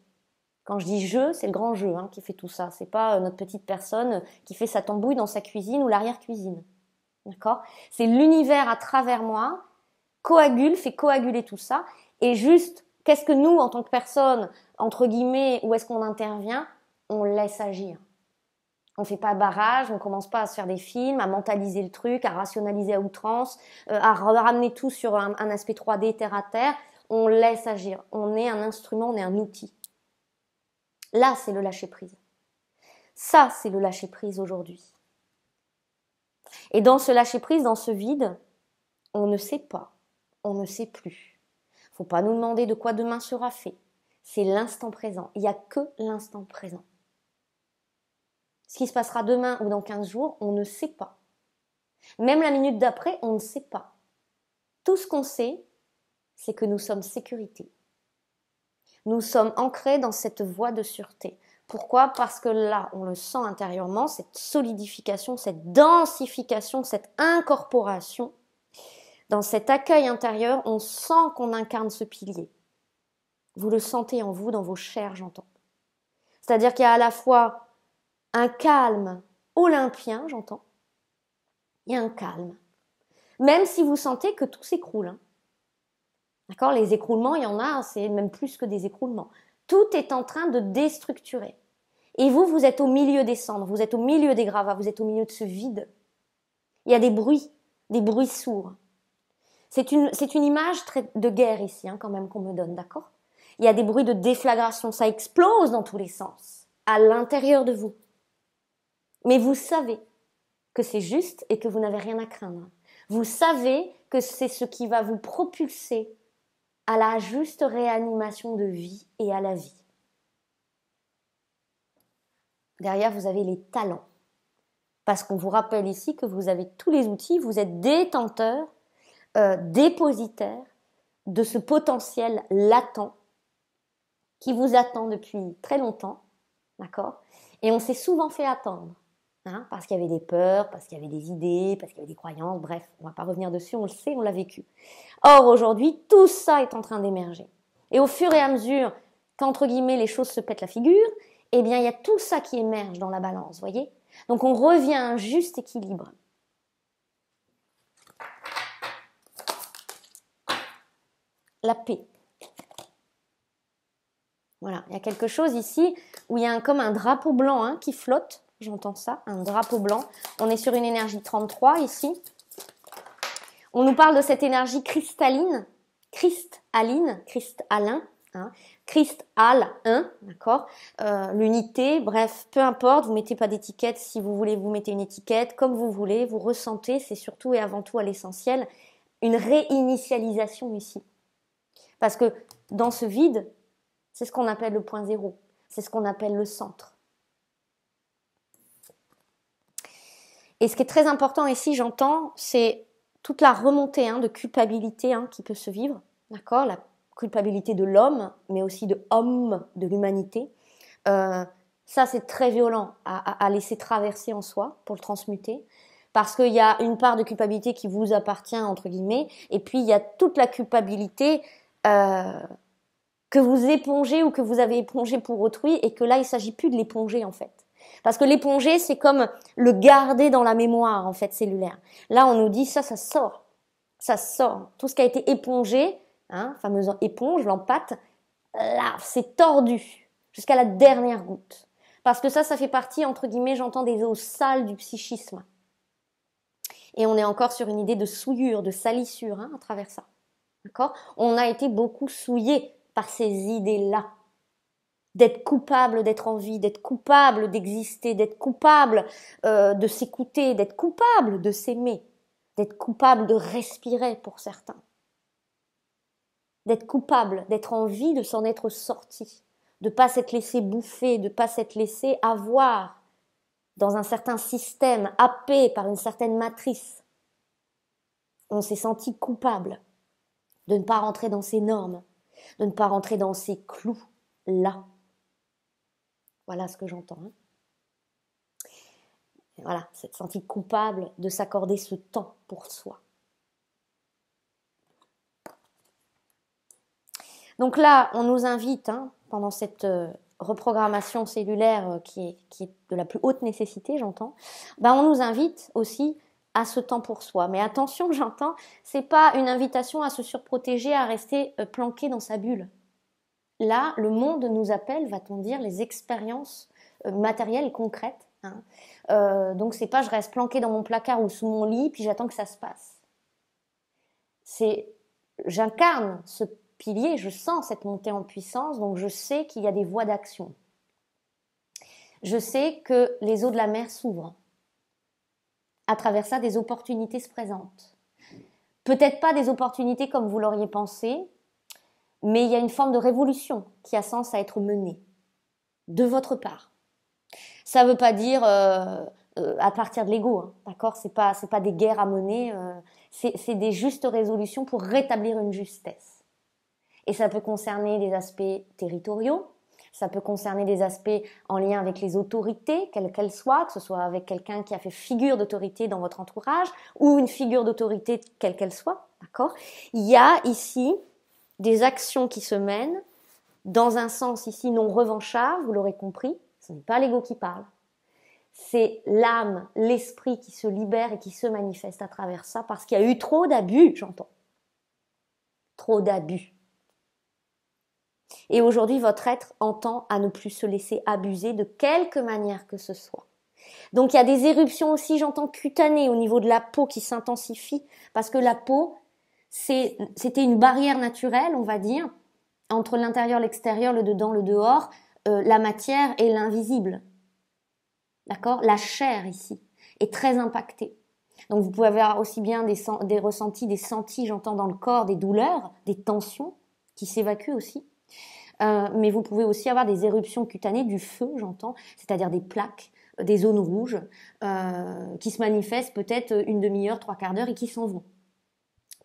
Quand je dis je, c'est le grand jeu hein, qui fait tout ça. C'est pas euh, notre petite personne euh, qui fait sa tambouille dans sa cuisine ou l'arrière-cuisine. D'accord C'est l'univers à travers moi coagule, fait coaguler tout ça. Et juste, qu'est-ce que nous, en tant que personne, entre guillemets, où est-ce qu'on intervient On laisse agir. On ne fait pas barrage, on commence pas à se faire des films, à mentaliser le truc, à rationaliser à outrance, euh, à ramener tout sur un aspect 3D terre à terre. On laisse agir. On est un instrument, on est un outil. Là, c'est le lâcher-prise. Ça, c'est le lâcher-prise aujourd'hui. Et dans ce lâcher-prise, dans ce vide, on ne sait pas, on ne sait plus. Faut pas nous demander de quoi demain sera fait. C'est l'instant présent. Il n'y a que l'instant présent. Ce qui se passera demain ou dans 15 jours, on ne sait pas. Même la minute d'après, on ne sait pas. Tout ce qu'on sait, c'est que nous sommes sécurité. Nous sommes ancrés dans cette voie de sûreté. Pourquoi Parce que là, on le sent intérieurement, cette solidification, cette densification, cette incorporation. Dans cet accueil intérieur, on sent qu'on incarne ce pilier. Vous le sentez en vous, dans vos chairs, j'entends. C'est-à-dire qu'il y a à la fois un calme olympien, j'entends, et un calme. Même si vous sentez que tout s'écroule. Hein. D'accord Les écroulements, il y en a, hein, c'est même plus que des écroulements. Tout est en train de déstructurer. Et vous, vous êtes au milieu des cendres, vous êtes au milieu des gravats, vous êtes au milieu de ce vide. Il y a des bruits, des bruits sourds. C'est une, image de guerre ici, hein, quand même, qu'on me donne, d'accord Il y a des bruits de déflagration, ça explose dans tous les sens, à l'intérieur de vous. Mais vous savez que c'est juste et que vous n'avez rien à craindre. Vous savez que c'est ce qui va vous propulser à la juste réanimation de vie et à la vie. Derrière, vous avez les talents. Parce qu'on vous rappelle ici que vous avez tous les outils, vous êtes détenteur, euh, dépositaire de ce potentiel latent qui vous attend depuis très longtemps, d'accord Et on s'est souvent fait attendre. Hein, parce qu'il y avait des peurs, parce qu'il y avait des idées, parce qu'il y avait des croyances, bref, on ne va pas revenir dessus, on le sait, on l'a vécu. Or, aujourd'hui, tout ça est en train d'émerger. Et au fur et à mesure qu'entre guillemets les choses se pètent la figure, eh bien, il y a tout ça qui émerge dans la balance, voyez Donc, on revient à un juste équilibre. La paix. Voilà, il y a quelque chose ici où il y a comme un drapeau blanc hein, qui flotte j'entends ça, un drapeau blanc. On est sur une énergie 33 ici. On nous parle de cette énergie cristalline, cristalline, cristallin, hein, 1, d'accord euh, L'unité, bref, peu importe, vous mettez pas d'étiquette si vous voulez, vous mettez une étiquette, comme vous voulez, vous ressentez, c'est surtout et avant tout à l'essentiel, une réinitialisation ici. Parce que dans ce vide, c'est ce qu'on appelle le point zéro, c'est ce qu'on appelle le centre. Et ce qui est très important ici, j'entends, c'est toute la remontée hein, de culpabilité hein, qui peut se vivre, d'accord La culpabilité de l'homme, mais aussi de homme, de l'humanité. Euh, ça, c'est très violent à, laisser traverser en soi pour le transmuter. Parce qu'il y a une part de culpabilité qui vous appartient, entre guillemets, et puis il y a toute la culpabilité euh, que vous épongez ou que vous avez épongée pour autrui, et que là, il ne s'agit plus de l'éponger, en fait. Parce que l'éponger, c'est comme le garder dans la mémoire, en fait, cellulaire. Là, on nous dit, ça, ça sort. Ça sort. Tout ce qui a été épongé, hein, fameuse éponge, l'empâte, là, c'est tordu. Jusqu'à la dernière goutte. Parce que ça, ça fait partie, entre guillemets, j'entends des eaux sales du psychisme. Et on est encore sur une idée de souillure, de salissure, hein, à travers ça. D'accord On a été beaucoup souillé par ces idées-là d'être coupable d'être en vie, d'être coupable d'exister, d'être coupable euh, de s'écouter, d'être coupable de s'aimer, d'être coupable de respirer pour certains, d'être coupable d'être en vie, de s'en être sorti, de ne pas s'être laissé bouffer, de ne pas s'être laissé avoir dans un certain système, happé par une certaine matrice. On s'est senti coupable de ne pas rentrer dans ces normes, de ne pas rentrer dans ces clous là. Voilà ce que j'entends. Hein. Voilà, cette sentie coupable de s'accorder ce temps pour soi. Donc là, on nous invite, hein, pendant cette euh, reprogrammation cellulaire euh, qui, est, de la plus haute nécessité, j'entends, bah, on nous invite aussi à ce temps pour soi. Mais attention, j'entends, c'est pas une invitation à se surprotéger, à rester euh, planqué dans sa bulle. Là, le monde nous appelle, va-t-on dire, les expériences euh, matérielles concrètes. Hein. Euh, donc c'est pas je reste planqué dans mon placard ou sous mon lit puis j'attends que ça se passe. C'est j'incarne ce pilier, je sens cette montée en puissance, donc je sais qu'il y a des voies d'action. Je sais que les eaux de la mer s'ouvrent. À travers ça, des opportunités se présentent. Peut-être pas des opportunités comme vous l'auriez pensé, mais il y a une forme de révolution qui a sens à être menée de votre part. Ça ne veut pas dire euh, euh, à partir de l'ego, hein, d'accord C'est pas pas des guerres à mener, euh, c'est des justes résolutions pour rétablir une justesse. Et ça peut concerner des aspects territoriaux, ça peut concerner des aspects en lien avec les autorités, quelles qu'elles soient, que ce soit avec quelqu'un qui a fait figure d'autorité dans votre entourage ou une figure d'autorité quelle qu'elle soit, d'accord Il y a ici des actions qui se mènent dans un sens ici non revanchard, vous l'aurez compris, ce n'est pas l'ego qui parle. C'est l'âme, l'esprit qui se libère et qui se manifeste à travers ça parce qu'il y a eu trop d'abus, j'entends. Trop d'abus. Et aujourd'hui, votre être entend à ne plus se laisser abuser de quelque manière que ce soit. Donc il y a des éruptions aussi, j'entends cutanées au niveau de la peau qui s'intensifient parce que la peau, c'était une barrière naturelle, on va dire, entre l'intérieur, l'extérieur, le dedans, le dehors, euh, la matière et l'invisible. D'accord La chair ici est très impactée. Donc vous pouvez avoir aussi bien des, des ressentis, des sentis, j'entends dans le corps, des douleurs, des tensions qui s'évacuent aussi. Euh, mais vous pouvez aussi avoir des éruptions cutanées, du feu, j'entends, c'est-à-dire des plaques, euh, des zones rouges qui se manifestent peut-être une demi-heure, trois quarts d'heure et qui s'en vont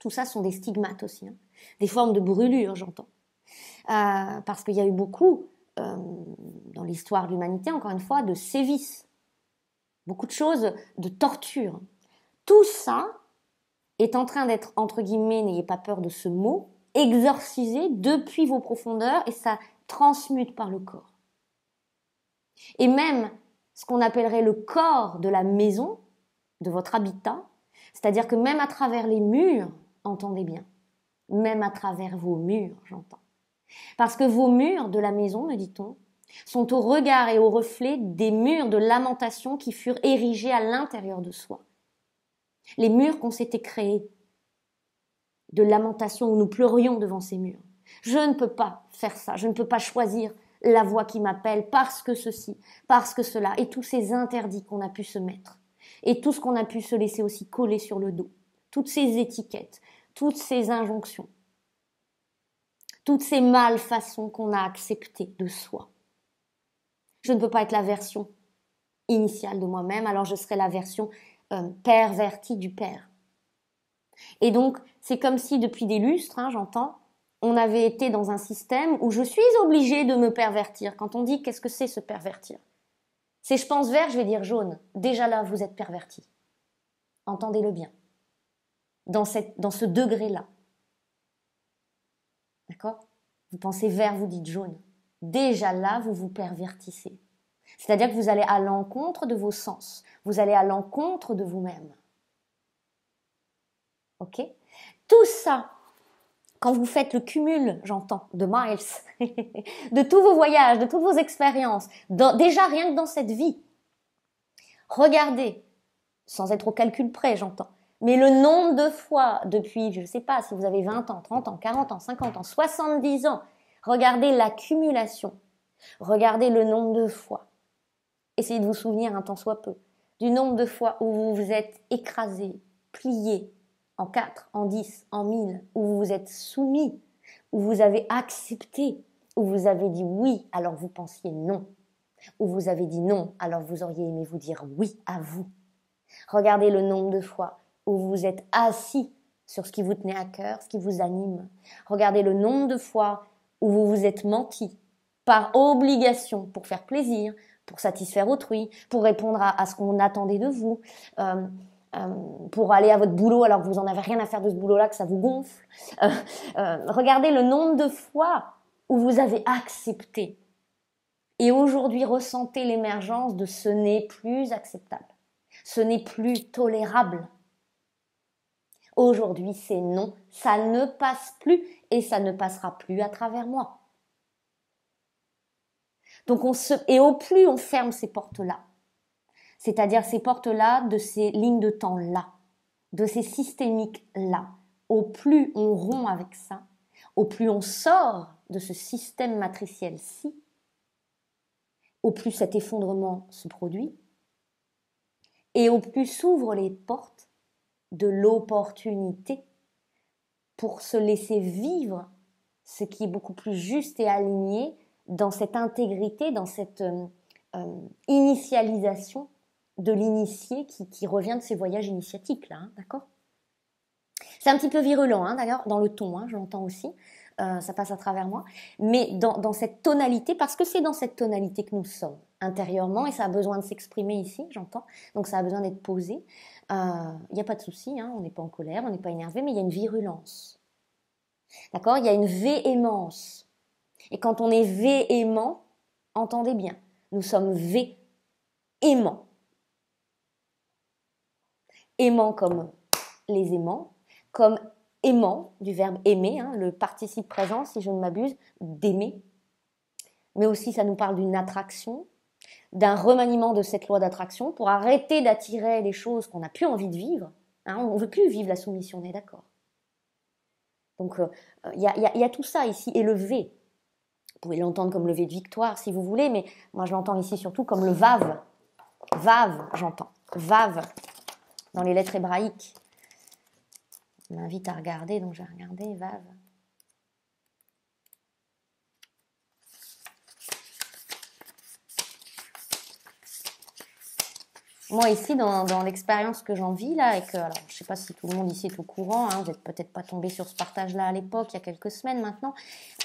tout ça sont des stigmates aussi, hein. des formes de brûlure, j'entends. Euh, parce qu'il y a eu beaucoup, euh, dans l'histoire de l'humanité, encore une fois, de sévices, beaucoup de choses, de torture. Tout ça est en train d'être, entre guillemets, n'ayez pas peur de ce mot, exorcisé depuis vos profondeurs et ça transmute par le corps. Et même ce qu'on appellerait le corps de la maison, de votre habitat, c'est-à-dire que même à travers les murs, entendez bien, même à travers vos murs, j'entends. Parce que vos murs de la maison, me dit-on, sont au regard et au reflet des murs de lamentation qui furent érigés à l'intérieur de soi. Les murs qu'on s'était créés, de lamentation où nous pleurions devant ces murs. Je ne peux pas faire ça, je ne peux pas choisir la voix qui m'appelle parce que ceci, parce que cela, et tous ces interdits qu'on a pu se mettre, et tout ce qu'on a pu se laisser aussi coller sur le dos, toutes ces étiquettes, toutes ces injonctions, toutes ces malfaçons qu'on a acceptées de soi. Je ne peux pas être la version initiale de moi-même, alors je serai la version euh, pervertie du père. Et donc, c'est comme si depuis des lustres, hein, j'entends, on avait été dans un système où je suis obligée de me pervertir. Quand on dit qu'est-ce que c'est se pervertir C'est je pense vert, je vais dire jaune. Déjà là, vous êtes perverti. Entendez-le bien dans, cette, dans ce degré-là. D'accord Vous pensez vert, vous dites jaune. Déjà là, vous vous pervertissez. C'est-à-dire que vous allez à l'encontre de vos sens, vous allez à l'encontre de vous-même. OK Tout ça, quand vous faites le cumul, j'entends, de miles, de tous vos voyages, de toutes vos expériences, dans, déjà rien que dans cette vie, regardez, sans être au calcul près, j'entends, mais le nombre de fois depuis, je ne sais pas, si vous avez 20 ans, 30 ans, 40 ans, 50 ans, 70 ans, regardez l'accumulation. Regardez le nombre de fois. Essayez de vous souvenir un temps soit peu du nombre de fois où vous vous êtes écrasé, plié, en 4, en 10, en 1000, où vous vous êtes soumis, où vous avez accepté, où vous avez dit oui alors vous pensiez non, où vous avez dit non alors vous auriez aimé vous dire oui à vous. Regardez le nombre de fois où vous êtes assis sur ce qui vous tenait à cœur, ce qui vous anime. Regardez le nombre de fois où vous vous êtes menti par obligation pour faire plaisir, pour satisfaire autrui, pour répondre à, ce qu'on attendait de vous, euh, euh, pour aller à votre boulot alors que vous n'en avez rien à faire de ce boulot-là, que ça vous gonfle. Euh, regardez le nombre de fois où vous avez accepté. Et aujourd'hui, ressentez l'émergence de ce n'est plus acceptable, ce n'est plus tolérable, Aujourd'hui, c'est non, ça ne passe plus et ça ne passera plus à travers moi. Donc on se et au plus on ferme ces portes-là, c'est-à-dire ces portes-là de ces lignes de temps-là, de ces systémiques-là, au plus on rompt avec ça, au plus on sort de ce système matriciel-ci, au plus cet effondrement se produit, et au plus s'ouvrent les portes de l'opportunité pour se laisser vivre ce qui est beaucoup plus juste et aligné dans cette intégrité, dans cette euh, euh, initialisation de l'initié qui, revient de ses voyages initiatiques, là, hein, d'accord C'est un petit peu virulent, hein, d'ailleurs, dans le ton, hein, je l'entends aussi, euh, ça passe à travers moi, mais dans cette tonalité, parce que c'est dans cette tonalité que nous sommes intérieurement et ça a besoin de s'exprimer ici, j'entends. Donc ça a besoin d'être posé. Il euh, n'y a pas de souci, hein, on n'est pas en colère, on n'est pas énervé, mais il y a une virulence. D'accord Il y a une véhémence. Et quand on est véhément, entendez bien, nous sommes véhéments. Aimant comme les aimants, comme aimant du verbe aimer, hein, le participe présent, si je ne m'abuse, d'aimer. Mais aussi, ça nous parle d'une attraction, d'un remaniement de cette loi d'attraction pour arrêter d'attirer les choses qu'on n'a plus envie de vivre. Hein, on ne veut plus vivre la soumission, on est d'accord. Donc il euh, euh, y, a tout ça ici, et le V. Vous pouvez l'entendre comme le V de victoire si vous voulez, mais moi je l'entends ici surtout comme le Vav. Vav, j'entends. Vav, dans les lettres hébraïques. On m'invite à regarder, donc j'ai regardé, Vav. Moi, ici, dans, l'expérience que j'en vis, là, je ne sais pas si tout le monde ici est au courant, hein, vous n'êtes peut-être pas tombé sur ce partage-là à l'époque, il y a quelques semaines maintenant,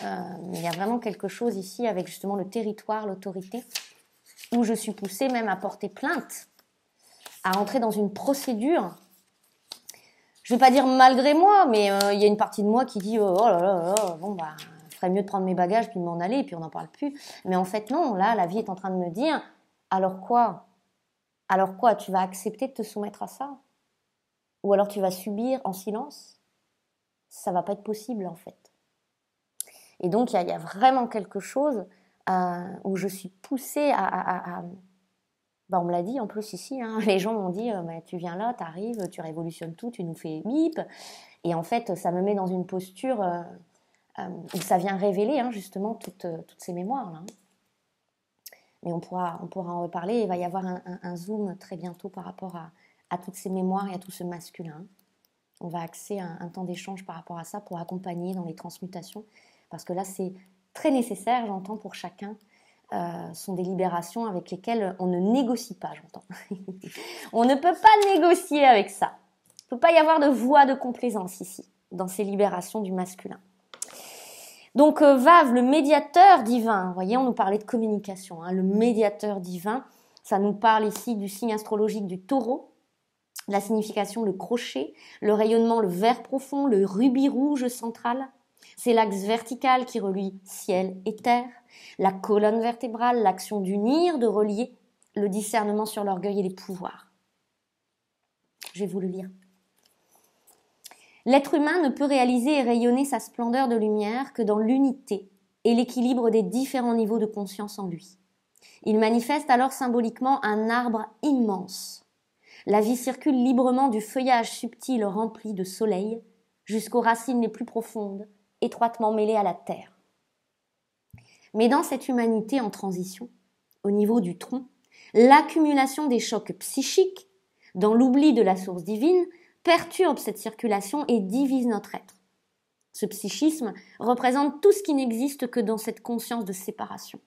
euh, mais il y a vraiment quelque chose ici avec justement le territoire, l'autorité, où je suis poussée même à porter plainte, à entrer dans une procédure. Je ne vais pas dire malgré moi, mais euh, il y a une partie de moi qui dit oh, oh là là, oh, bon bah, ferait mieux de prendre mes bagages puis de m'en aller, et puis on n'en parle plus. Mais en fait, non, là, la vie est en train de me dire alors quoi alors quoi Tu vas accepter de te soumettre à ça Ou alors tu vas subir en silence Ça va pas être possible en fait. Et donc il y, a vraiment quelque chose euh, où je suis poussée à... Bah, on me l'a dit en plus ici, hein, les gens m'ont dit euh, tu viens là, tu arrives, tu révolutionnes tout, tu nous fais bip. Et en fait, ça me met dans une posture euh, où ça vient révéler hein, justement toutes, toutes ces mémoires-là mais on pourra, on pourra en reparler. Il va y avoir un, zoom très bientôt par rapport à, toutes ces mémoires et à tout ce masculin. On va axer un, un temps d'échange par rapport à ça pour accompagner dans les transmutations, parce que là, c'est très nécessaire, j'entends, pour chacun. Ce euh, sont des libérations avec lesquelles on ne négocie pas, j'entends. on ne peut pas négocier avec ça. Il ne peut pas y avoir de voie de complaisance ici, dans ces libérations du masculin. Donc Vave, euh, Vav, le médiateur divin, voyez, on nous parlait de communication, hein, le médiateur divin, ça nous parle ici du signe astrologique du taureau, la signification, le crochet, le rayonnement, le vert profond, le rubis rouge central. C'est l'axe vertical qui relie ciel et terre, la colonne vertébrale, l'action d'unir, de relier, le discernement sur l'orgueil et les pouvoirs. Je vais vous le lire. L'être humain ne peut réaliser et rayonner sa splendeur de lumière que dans l'unité et l'équilibre des différents niveaux de conscience en lui. Il manifeste alors symboliquement un arbre immense. La vie circule librement du feuillage subtil rempli de soleil jusqu'aux racines les plus profondes, étroitement mêlées à la terre. Mais dans cette humanité en transition, au niveau du tronc, l'accumulation des chocs psychiques, dans l'oubli de la source divine, perturbe cette circulation et divise notre être. Ce psychisme représente tout ce qui n'existe que dans cette conscience de séparation.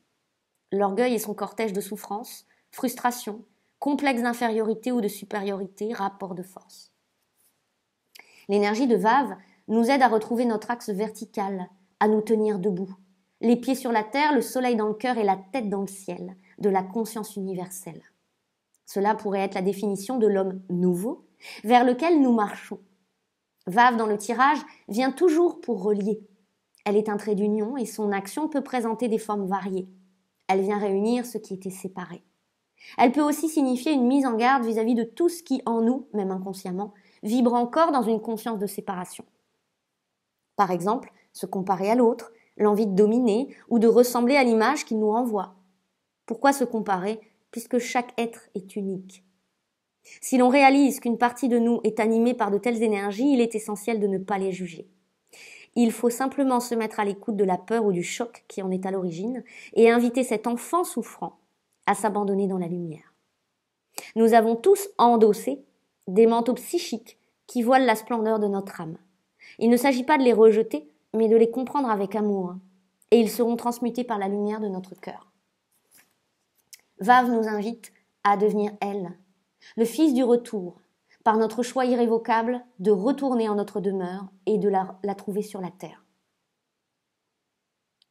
L'orgueil et son cortège de souffrance, frustration, complexe d'infériorité ou de supériorité, rapport de force. L'énergie de Vave nous aide à retrouver notre axe vertical, à nous tenir debout, les pieds sur la terre, le soleil dans le cœur et la tête dans le ciel, de la conscience universelle. Cela pourrait être la définition de l'homme nouveau vers lequel nous marchons. Vave dans le tirage vient toujours pour relier. Elle est un trait d'union et son action peut présenter des formes variées. Elle vient réunir ce qui était séparé. Elle peut aussi signifier une mise en garde vis-à-vis de tout ce qui, en nous, même inconsciemment, vibre encore dans une conscience de séparation. Par exemple, se comparer à l'autre, l'envie de dominer ou de ressembler à l'image qu'il nous renvoie. Pourquoi se comparer puisque chaque être est unique si l'on réalise qu'une partie de nous est animée par de telles énergies, il est essentiel de ne pas les juger. Il faut simplement se mettre à l'écoute de la peur ou du choc qui en est à l'origine et inviter cet enfant souffrant à s'abandonner dans la lumière. Nous avons tous endossé des manteaux psychiques qui voilent la splendeur de notre âme. Il ne s'agit pas de les rejeter, mais de les comprendre avec amour, hein, et ils seront transmutés par la lumière de notre cœur. Vave nous invite à devenir elle, le Fils du retour, par notre choix irrévocable de retourner en notre demeure et de la, trouver sur la terre.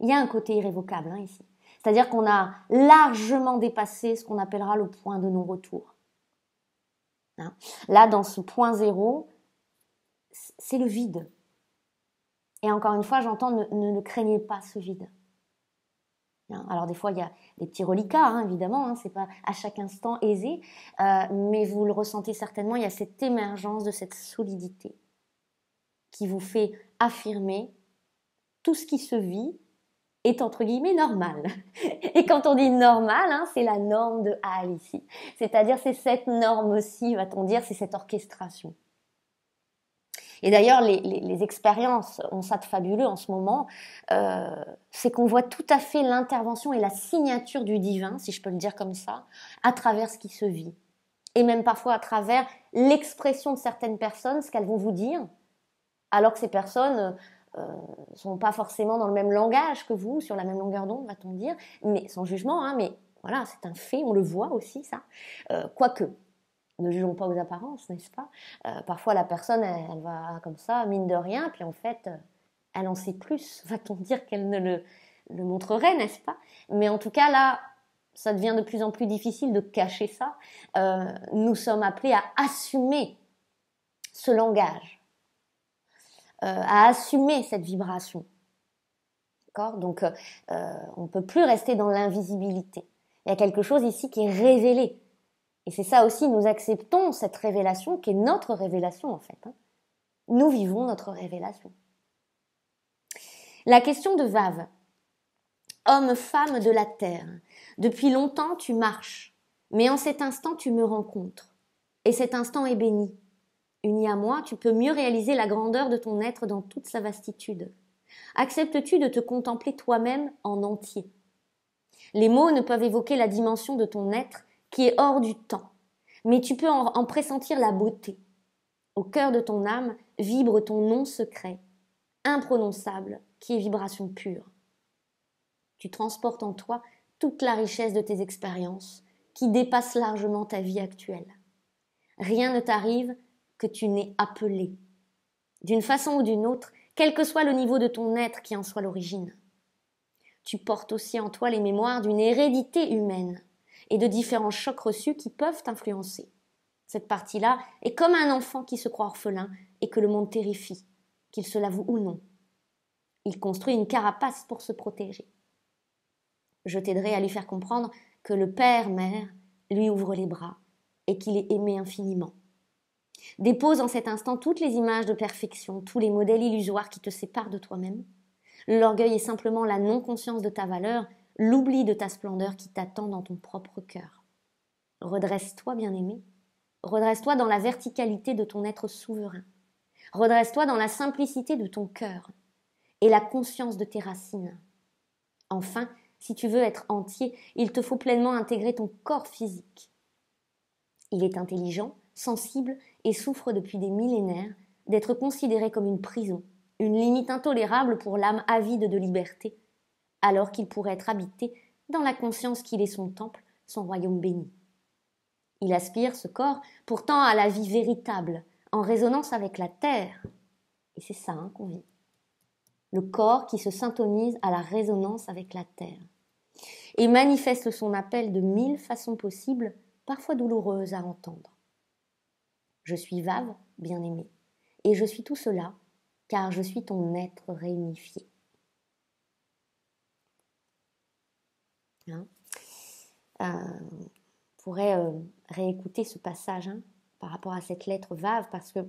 Il y a un côté irrévocable hein, ici. C'est-à-dire qu'on a largement dépassé ce qu'on appellera le point de non-retour. Hein. Là, dans ce point zéro, c'est le vide. Et encore une fois, j'entends ne craignez pas ce vide. Hein. Alors des fois, il y a des petits reliquats, hein, évidemment, hein, c'est pas à chaque instant aisé, euh, mais vous le ressentez certainement, il y a cette émergence de cette solidité qui vous fait affirmer tout ce qui se vit est entre guillemets normal. Et quand on dit normal, hein, c'est la norme de Hall ici. C'est-à-dire c'est cette norme aussi, va-t-on dire, c'est cette orchestration. Et d'ailleurs, les, expériences ont ça de fabuleux en ce moment, euh, c'est qu'on voit tout à fait l'intervention et la signature du divin, si je peux le dire comme ça, à travers ce qui se vit. Et même parfois à travers l'expression de certaines personnes, ce qu'elles vont vous dire, alors que ces personnes ne euh, sont pas forcément dans le même langage que vous, sur la même longueur d'onde, va-t-on dire, mais sans jugement, hein, mais voilà, c'est un fait, on le voit aussi, ça. Euh, quoique, ne jugeons pas aux apparences, n'est-ce pas euh, Parfois, la personne, elle, va comme ça, mine de rien, puis en fait, euh, elle en sait plus. Va-t-on dire qu'elle ne le, montrerait, n'est-ce pas Mais en tout cas, là, ça devient de plus en plus difficile de cacher ça. Euh, nous sommes appelés à assumer ce langage, à assumer cette vibration. D'accord Donc, on ne peut plus rester dans l'invisibilité. Il y a quelque chose ici qui est révélé, et c'est ça aussi, nous acceptons cette révélation qui est notre révélation en fait. Hein. Nous vivons notre révélation. La question de Vave. Homme, femme de la terre, depuis longtemps tu marches, mais en cet instant tu me rencontres. Et cet instant est béni. Uni à moi, tu peux mieux réaliser la grandeur de ton être dans toute sa vastitude. Acceptes-tu de te contempler toi-même en entier Les mots ne peuvent évoquer la dimension de ton être qui est hors du temps, mais tu peux en, pressentir la beauté. Au cœur de ton âme vibre ton nom secret, imprononçable, qui est vibration pure. Tu transportes en toi toute la richesse de tes expériences, qui dépasse largement ta vie actuelle. Rien ne t'arrive que tu n'es appelé. D'une façon ou d'une autre, quel que soit le niveau de ton être qui en soit l'origine. Tu portes aussi en toi les mémoires d'une hérédité humaine, et de différents chocs reçus qui peuvent influencer. Cette partie-là est comme un enfant qui se croit orphelin et que le monde terrifie, qu'il se l'avoue ou non. Il construit une carapace pour se protéger. Je t'aiderai à lui faire comprendre que le père-mère lui ouvre les bras et qu'il est aimé infiniment. Dépose en cet instant toutes les images de perfection, tous les modèles illusoires qui te séparent de toi-même. L'orgueil est simplement la non-conscience de ta valeur l'oubli de ta splendeur qui t'attend dans ton propre cœur. Redresse-toi, bien-aimé. Redresse-toi dans la verticalité de ton être souverain. Redresse-toi dans la simplicité de ton cœur et la conscience de tes racines. Enfin, si tu veux être entier, il te faut pleinement intégrer ton corps physique. Il est intelligent, sensible et souffre depuis des millénaires d'être considéré comme une prison, une limite intolérable pour l'âme avide de liberté, alors qu'il pourrait être habité dans la conscience qu'il est son temple, son royaume béni. Il aspire ce corps pourtant à la vie véritable, en résonance avec la terre. Et c'est ça hein, qu'on vit. Le corps qui se syntonise à la résonance avec la terre et manifeste son appel de mille façons possibles, parfois douloureuses à entendre. Je suis Vave, bien-aimé, et je suis tout cela, car je suis ton être réunifié. Hein. Euh, pourrait euh, réécouter ce passage hein, par rapport à cette lettre vave parce que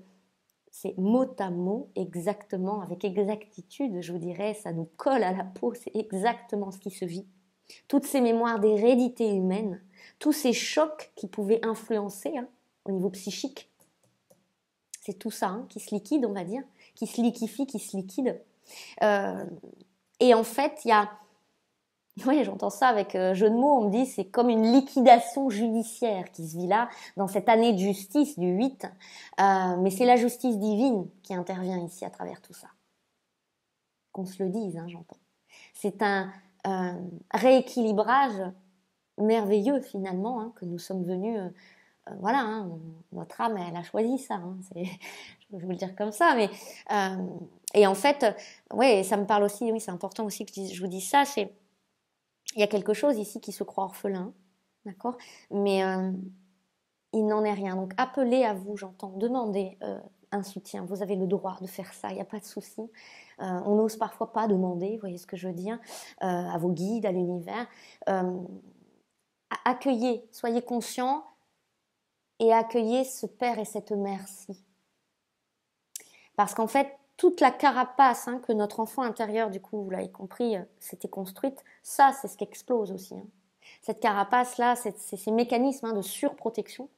c'est mot à mot, exactement, avec exactitude, je vous dirais, ça nous colle à la peau, c'est exactement ce qui se vit. Toutes ces mémoires d'hérédité humaine, tous ces chocs qui pouvaient influencer hein, au niveau psychique, c'est tout ça qui se liquide, on va dire, qui se liquifie, qui se liquide. Euh, et en fait, il y a Oui, j'entends ça avec euh, jeu de mots. On me dit c'est comme une liquidation judiciaire qui se vit là dans cette année de justice du 8. Euh, mais c'est la justice divine qui intervient ici à travers tout ça. Qu'on se le dise, hein, j'entends. C'est un euh, rééquilibrage merveilleux finalement hein, que nous sommes venus. voilà, hein, notre âme, elle a choisi ça. Hein. je vais vous le dire comme ça, mais et en fait, ouais, ça me parle aussi. Oui, c'est important aussi que je vous dise ça. C'est il y a quelque chose ici qui se croit orphelin, d'accord Mais euh, il n'en est rien. Donc appelez à vous, j'entends, demandez euh, un soutien. Vous avez le droit de faire ça, il n'y a pas de souci. Euh, on n'ose parfois pas demander, vous voyez ce que je veux dire, à vos guides, à l'univers. accueillez, soyez conscients et accueillez ce père et cette mère-ci. Parce qu'en fait, toute la carapace hein, que notre enfant intérieur, du coup, vous l'avez compris, euh, s'était construite, ça, c'est ce qui explose aussi. Hein. Cette carapace-là, c'est ces mécanismes hein, de surprotection,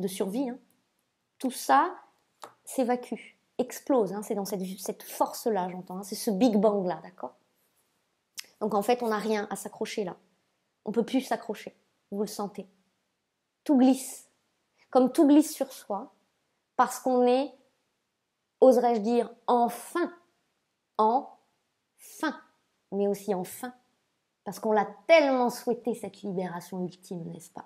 de survie, tout ça s'évacue, explose. c'est dans cette, cette force-là, j'entends. c'est ce Big Bang-là, d'accord Donc en fait, on n'a rien à s'accrocher là. On peut plus s'accrocher, vous le sentez. Tout glisse. Comme tout glisse sur soi, parce qu'on est oserais-je dire enfin, » En-fin. mais aussi enfin, parce qu'on l'a tellement souhaité cette libération ultime, n'est-ce pas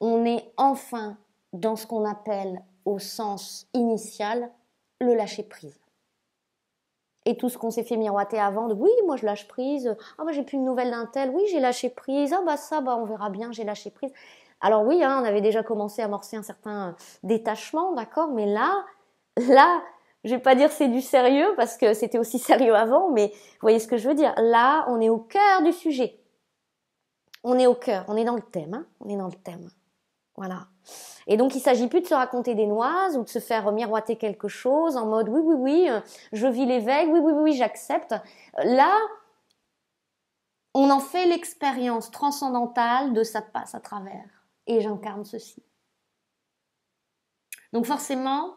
On est enfin dans ce qu'on appelle au sens initial le lâcher prise. Et tout ce qu'on s'est fait miroiter avant de oui, moi je lâche prise, ah bah j'ai plus de nouvelles d'un tel, oui j'ai lâché prise, ah bah ça bah on verra bien, j'ai lâché prise. Alors oui, hein, on avait déjà commencé à amorcer un certain détachement, d'accord, mais là, là, je vais pas dire c'est du sérieux parce que c'était aussi sérieux avant, mais vous voyez ce que je veux dire. Là, on est au cœur du sujet. On est au cœur, on est dans le thème, hein. on est dans le thème. Voilà. Et donc, il s'agit plus de se raconter des noises ou de se faire miroiter quelque chose en mode oui, oui, oui, euh, je vis l'évêque, oui, oui, oui, j'accepte. Là, on en fait l'expérience transcendantale de ça passe à travers. Et j'incarne ceci. Donc, forcément,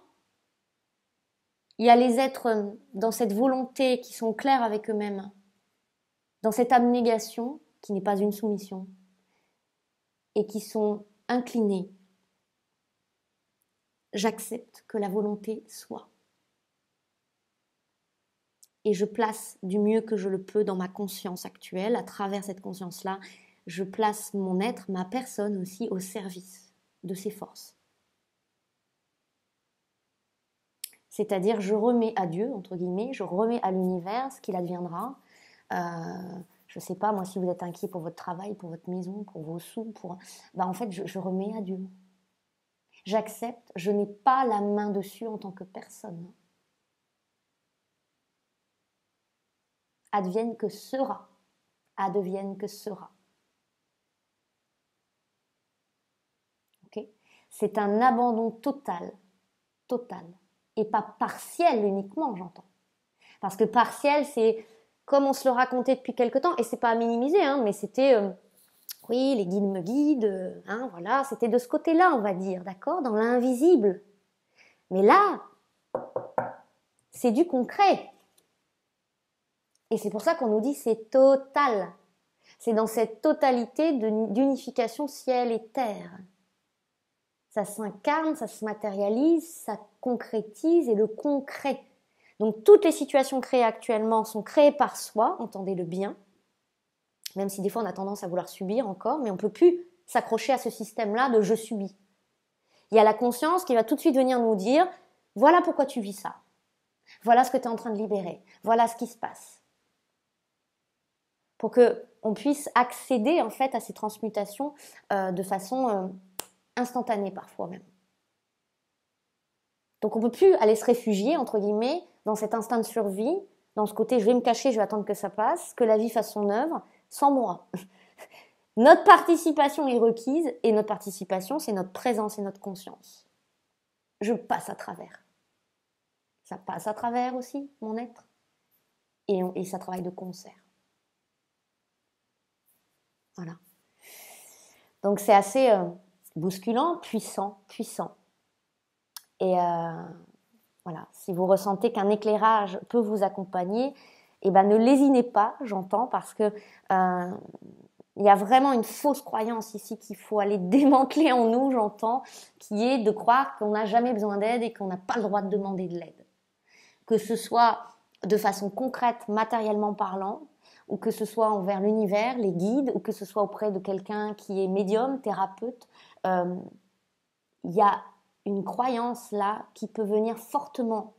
il y a les êtres euh, dans cette volonté qui sont clairs avec eux-mêmes, dans cette abnégation qui n'est pas une soumission, et qui sont inclinés. J'accepte que la volonté soit. Et je place du mieux que je le peux dans ma conscience actuelle, à travers cette conscience-là, je place mon être, ma personne aussi au service de ces forces. C'est-à-dire, je remets à Dieu, entre guillemets, je remets à l'univers ce qu'il adviendra. Euh, je ne sais pas, moi, si vous êtes inquiet pour votre travail, pour votre maison, pour vos sous, pour... Bah, en fait, je, remets à Dieu. J'accepte, je n'ai pas la main dessus en tant que personne. Advienne que sera. Advienne que sera. C'est un abandon total, total et pas partiel uniquement, j'entends. Parce que partiel, c'est comme on se le racontait depuis quelque temps, et c'est pas à minimiser, hein, mais c'était euh, oui, les guides me guident, hein, voilà, c'était de ce côté-là, on va dire, d'accord, dans l'invisible. Mais là, c'est du concret. Et c'est pour ça qu'on nous dit c'est total. C'est dans cette totalité d'unification ciel et terre ça s'incarne, ça se matérialise, ça concrétise et le concret. Donc toutes les situations créées actuellement sont créées par soi, entendez le bien, même si des fois on a tendance à vouloir subir encore, mais on ne peut plus s'accrocher à ce système-là de je subis. Il y a la conscience qui va tout de suite venir nous dire, voilà pourquoi tu vis ça, voilà ce que tu es en train de libérer, voilà ce qui se passe. Pour que puisse accéder en fait à ces transmutations euh, de façon euh, instantané parfois même. Donc on ne peut plus aller se réfugier, entre guillemets, dans cet instinct de survie, dans ce côté je vais me cacher, je vais attendre que ça passe, que la vie fasse son œuvre, sans moi. notre participation est requise et notre participation, c'est notre présence et notre conscience. Je passe à travers. Ça passe à travers aussi, mon être. Et, ça travaille de concert. Voilà. Donc c'est assez... Euh, bousculant, puissant, puissant. Et euh, voilà, si vous ressentez qu'un éclairage peut vous accompagner, eh ben ne lésinez pas, j'entends, parce que euh, il y a vraiment une fausse croyance ici qu'il faut aller démanteler en nous, j'entends, qui est de croire qu'on n'a jamais besoin d'aide et qu'on n'a pas le droit de demander de l'aide. Que ce soit de façon concrète, matériellement parlant, ou que ce soit envers l'univers, les guides, ou que ce soit auprès de quelqu'un qui est médium, thérapeute, il euh, y a une croyance là qui peut venir fortement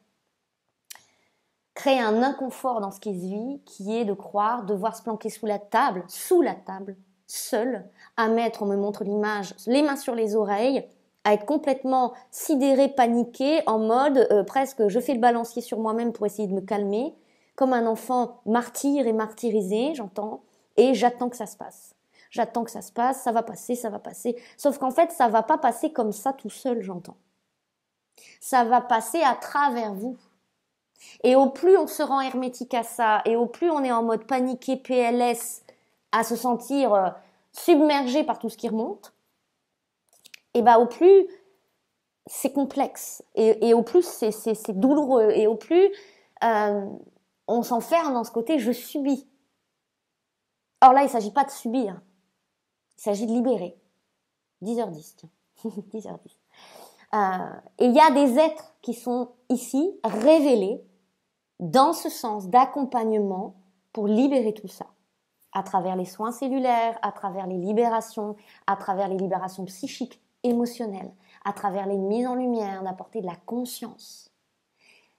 créer un inconfort dans ce qui se vit, qui est de croire devoir se planquer sous la table, sous la table, seul, à mettre, on me montre l'image, les mains sur les oreilles, à être complètement sidéré, paniqué, en mode euh, presque je fais le balancier sur moi-même pour essayer de me calmer, comme un enfant martyr et martyrisé, j'entends, et j'attends que ça se passe j'attends que ça se passe, ça va passer, ça va passer. Sauf qu'en fait, ça va pas passer comme ça tout seul, j'entends. Ça va passer à travers vous. Et au plus on se rend hermétique à ça, et au plus on est en mode paniqué, PLS, à se sentir euh, submergé par tout ce qui remonte, et eh bah ben, au plus c'est complexe, et, au plus c'est douloureux, et au plus euh, on s'enferme dans ce côté je subis. Or là, il ne s'agit pas de subir, il s'agit de libérer. 10h10, tiens. 10h10. Euh, et il y a des êtres qui sont ici révélés dans ce sens d'accompagnement pour libérer tout ça, à travers les soins cellulaires, à travers les libérations, à travers les libérations psychiques, émotionnelles, à travers les mises en lumière, d'apporter de la conscience.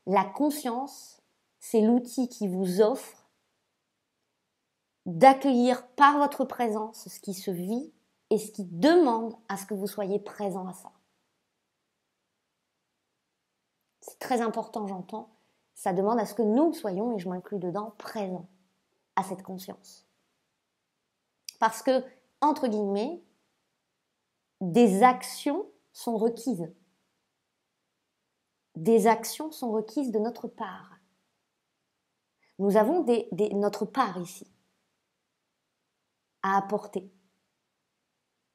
La conscience, c'est l'outil qui vous offre d'accueillir par votre présence ce qui se vit et ce qui demande à ce que vous soyez présent à ça. C'est très important, j'entends. Ça demande à ce que nous soyons, et je m'inclus dedans, présents à cette conscience. Parce que, entre guillemets, des actions sont requises. Des actions sont requises de notre part. Nous avons des, notre part ici à apporter.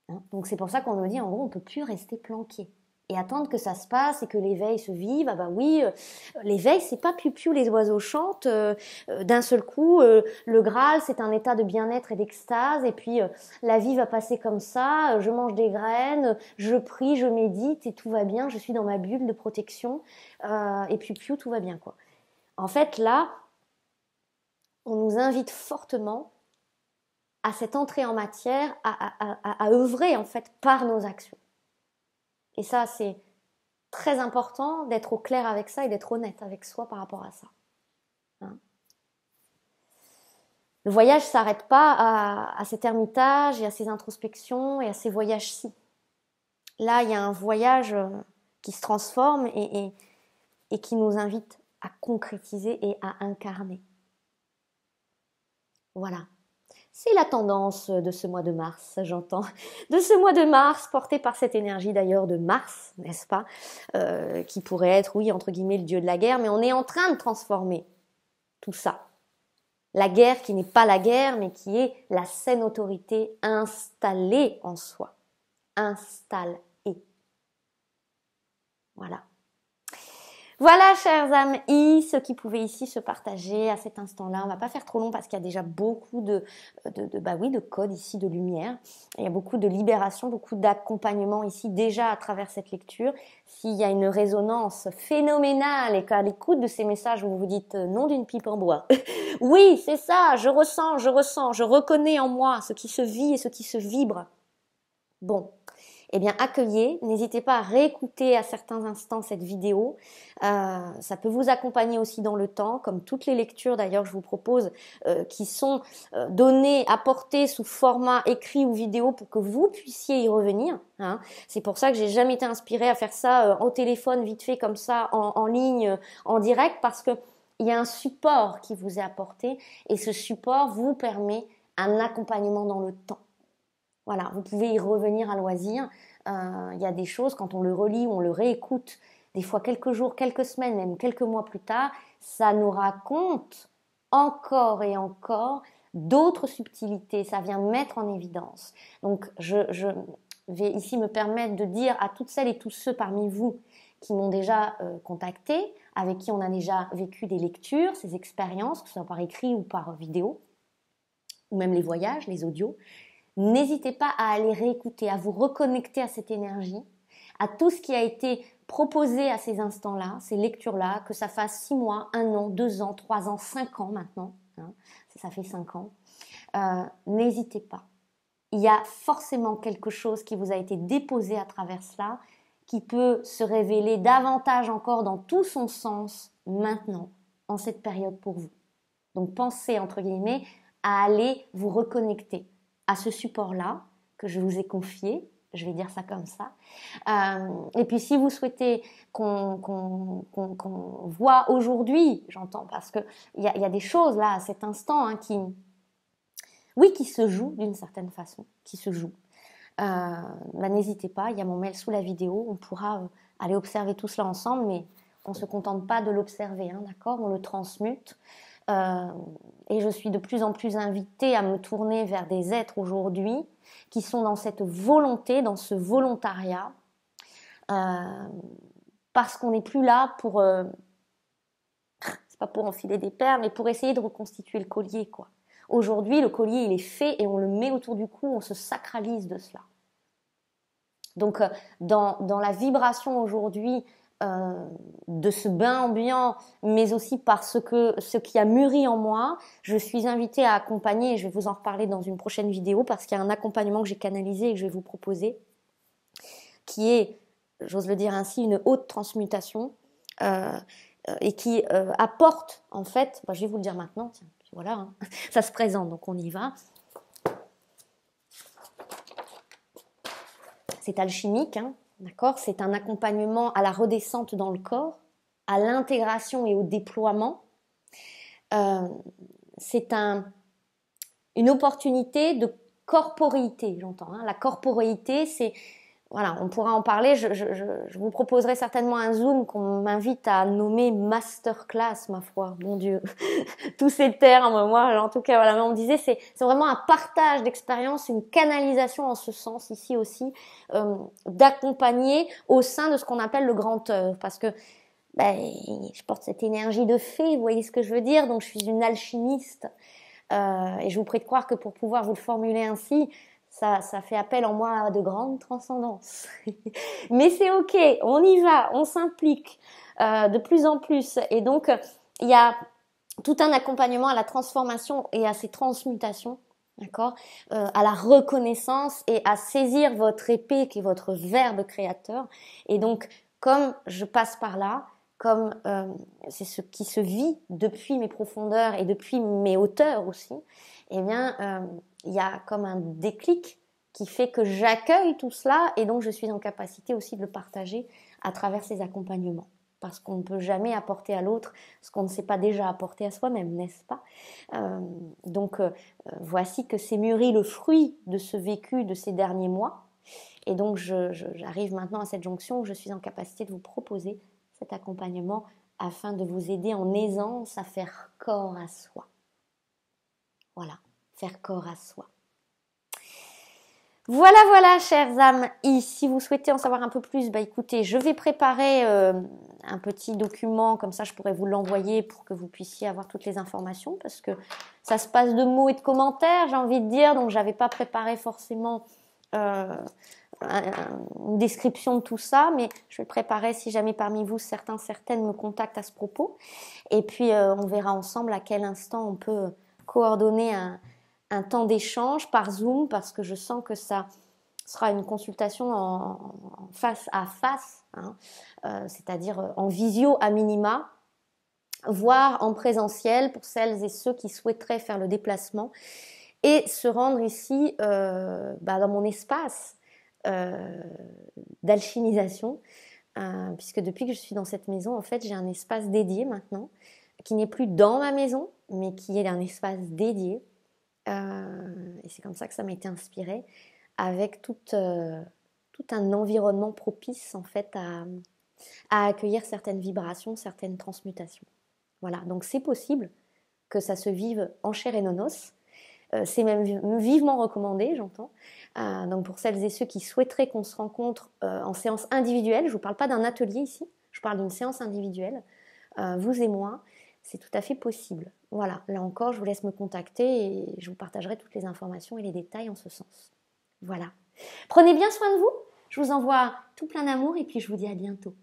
Hein? Donc c'est pour ça qu'on nous dit en gros on peut plus rester planqué et attendre que ça se passe et que l'éveil se vive. Ah bah oui, euh, l'éveil c'est pas piu-piu, les oiseaux chantent euh, euh, d'un seul coup. le Graal c'est un état de bien-être et d'extase et puis la vie va passer comme ça. je mange des graines, je prie, je médite et tout va bien. Je suis dans ma bulle de protection et puis piu, tout va bien quoi. En fait là, on nous invite fortement à cette entrée en matière, à, œuvrer en fait par nos actions. Et ça, c'est très important d'être au clair avec ça et d'être honnête avec soi par rapport à ça. Hein. le voyage s'arrête pas à, à, cet ermitage et à ces introspections et à ces voyages-ci. Là, il y a un voyage euh, qui se transforme et qui nous invite à concrétiser et à incarner. Voilà. C'est la tendance de ce mois de mars, j'entends. De ce mois de mars, porté par cette énergie d'ailleurs de Mars, n'est-ce pas euh, Qui pourrait être, oui, entre guillemets, le dieu de la guerre, mais on est en train de transformer tout ça. La guerre qui n'est pas la guerre, mais qui est la saine autorité installée en soi. Installée. Voilà. Voilà, chers amis, ce qui pouvait ici se partager à cet instant-là. On va pas faire trop long parce qu'il y a déjà beaucoup de, de, bah oui, de codes ici, de lumière. Il y a beaucoup de libération, beaucoup d'accompagnement ici déjà à travers cette lecture. S'il y a une résonance phénoménale et qu'à l'écoute de ces messages, vous vous dites euh, non d'une pipe en bois. oui, c'est ça, je ressens, je ressens, je reconnais en moi ce qui se vit et ce qui se vibre. Bon, eh bien accueillez. N'hésitez pas à réécouter à certains instants cette vidéo. Euh, ça peut vous accompagner aussi dans le temps, comme toutes les lectures d'ailleurs je vous propose, euh, qui sont euh, données, apportées sous format écrit ou vidéo pour que vous puissiez y revenir. Hein. C'est pour ça que j'ai jamais été inspirée à faire ça au téléphone, vite fait comme ça, en, en ligne, en direct, parce que il y a un support qui vous est apporté et ce support vous permet un accompagnement dans le temps. Voilà, vous pouvez y revenir à loisir. Euh, il y a des choses, quand on le relit ou on le réécoute, des fois quelques jours, quelques semaines, même quelques mois plus tard, ça nous raconte encore et encore d'autres subtilités, ça vient mettre en évidence. Donc je, vais ici me permettre de dire à toutes celles et tous ceux parmi vous qui m'ont déjà euh, contacté, avec qui on a déjà vécu des lectures, ces expériences, que ce soit par écrit ou par vidéo, ou même les voyages, les audios, N'hésitez pas à aller réécouter, à vous reconnecter à cette énergie, à tout ce qui a été proposé à ces instants-là, ces lectures-là, que ça fasse 6 mois, 1 an, 2 ans, 3 ans, 5 ans maintenant. Hein, ça fait 5 ans. Euh, n'hésitez pas. Il y a forcément quelque chose qui vous a été déposé à travers cela, qui peut se révéler davantage encore dans tout son sens maintenant, en cette période pour vous. Donc pensez, entre guillemets, à aller vous reconnecter à ce support-là que je vous ai confié. Je vais dire ça comme ça. Euh, et puis si vous souhaitez qu'on voit aujourd'hui, j'entends, parce qu'il y, a, y a des choses là à cet instant hein, qui, oui, qui se jouent d'une certaine façon, qui se jouent. Euh, bah, n'hésitez pas, il y a mon mail sous la vidéo, on pourra euh, aller observer tout cela ensemble, mais on ne se contente pas de l'observer, hein, d'accord On le transmute. Euh, et je suis de plus en plus invitée à me tourner vers des êtres aujourd'hui qui sont dans cette volonté, dans ce volontariat, euh, parce qu'on n'est plus là pour, euh, c'est pas pour enfiler des perles, mais pour essayer de reconstituer le collier, quoi. Aujourd'hui, le collier, il est fait et on le met autour du cou, on se sacralise de cela. Donc, dans, dans la vibration aujourd'hui euh, de ce bain ambiant, mais aussi par ce, que, ce qui a mûri en moi, je suis invitée à accompagner, et je vais vous en reparler dans une prochaine vidéo, parce qu'il y a un accompagnement que j'ai canalisé et que je vais vous proposer, qui est, j'ose le dire ainsi, une haute transmutation, euh, euh, et qui apporte, en fait, bah, je vais vous le dire maintenant, tiens, voilà, hein, ça se présente, donc on y va. C'est alchimique, hein, D'accord C'est un accompagnement à la redescente dans le corps, à l'intégration et au déploiement. Euh, c'est une opportunité de corporéité, j'entends. Hein. La corporéité, c'est voilà, on pourra en parler. Je, je, vous proposerai certainement un Zoom qu'on m'invite à nommer masterclass, ma foi. Mon Dieu, tous ces termes, moi, en tout cas, voilà. on disait, c'est vraiment un partage d'expérience, une canalisation en ce sens ici aussi, euh, d'accompagner au sein de ce qu'on appelle le grand œuvre, parce que ben, je porte cette énergie de fée, vous voyez ce que je veux dire. Donc, je suis une alchimiste, euh, et je vous prie de croire que pour pouvoir vous le formuler ainsi, ça, ça fait appel en moi à de grandes transcendances. Mais c'est ok, on y va, on s'implique euh, de plus en plus. Et donc, il y a tout un accompagnement à la transformation et à ces transmutations d'accord euh, À la reconnaissance et à saisir votre épée qui est votre verbe créateur. Et donc, comme je passe par là, comme euh, c'est ce qui se vit depuis mes profondeurs et depuis mes hauteurs aussi, eh bien, il y a comme un déclic qui fait que j'accueille tout cela et donc je suis en capacité aussi de le partager à travers ces accompagnements. Parce qu'on ne peut jamais apporter à l'autre ce qu'on ne sait pas déjà apporté à soi-même, n'est-ce pas euh, Donc euh, euh, voici que s'est mûri le fruit de ce vécu de ces derniers mois. Et donc j'arrive maintenant à cette jonction où je suis en capacité de vous proposer cet accompagnement afin de vous aider en aisance à faire corps à soi. Voilà corps à soi. Voilà, voilà, chers âmes. Et si vous souhaitez en savoir un peu plus, bah écoutez, je vais préparer euh, un petit document, comme ça je pourrais vous l'envoyer pour que vous puissiez avoir toutes les informations, parce que ça se passe de mots et de commentaires, j'ai envie de dire, donc j'avais pas préparé forcément euh, une description de tout ça, mais je vais le préparer si jamais parmi vous certains, certaines me contactent à ce propos. Et puis euh, on verra ensemble à quel instant on peut coordonner un un temps d'échange par Zoom parce que je sens que ça sera une consultation en, face à face, hein, euh, c'est-à-dire euh, en visio à minima, voire en présentiel pour celles et ceux qui souhaiteraient faire le déplacement et se rendre ici euh, bah, dans mon espace d'alchimisation, puisque depuis que je suis dans cette maison, en fait, j'ai un espace dédié maintenant, qui n'est plus dans ma maison, mais qui est un espace dédié euh, et c'est comme ça que ça m'a été inspiré, avec euh, tout, un environnement propice en fait à, accueillir certaines vibrations, certaines transmutations. Voilà, donc c'est possible que ça se vive en chair et nonos. Euh, c'est même vivement recommandé, j'entends. donc pour celles et ceux qui souhaiteraient qu'on se rencontre en séance individuelle, je ne vous parle pas d'un atelier ici, je parle d'une séance individuelle, vous et moi, c'est tout à fait possible. Voilà, là encore, je vous laisse me contacter et je vous partagerai toutes les informations et les détails en ce sens. Voilà. Prenez bien soin de vous, je vous envoie tout plein d'amour et puis je vous dis à bientôt.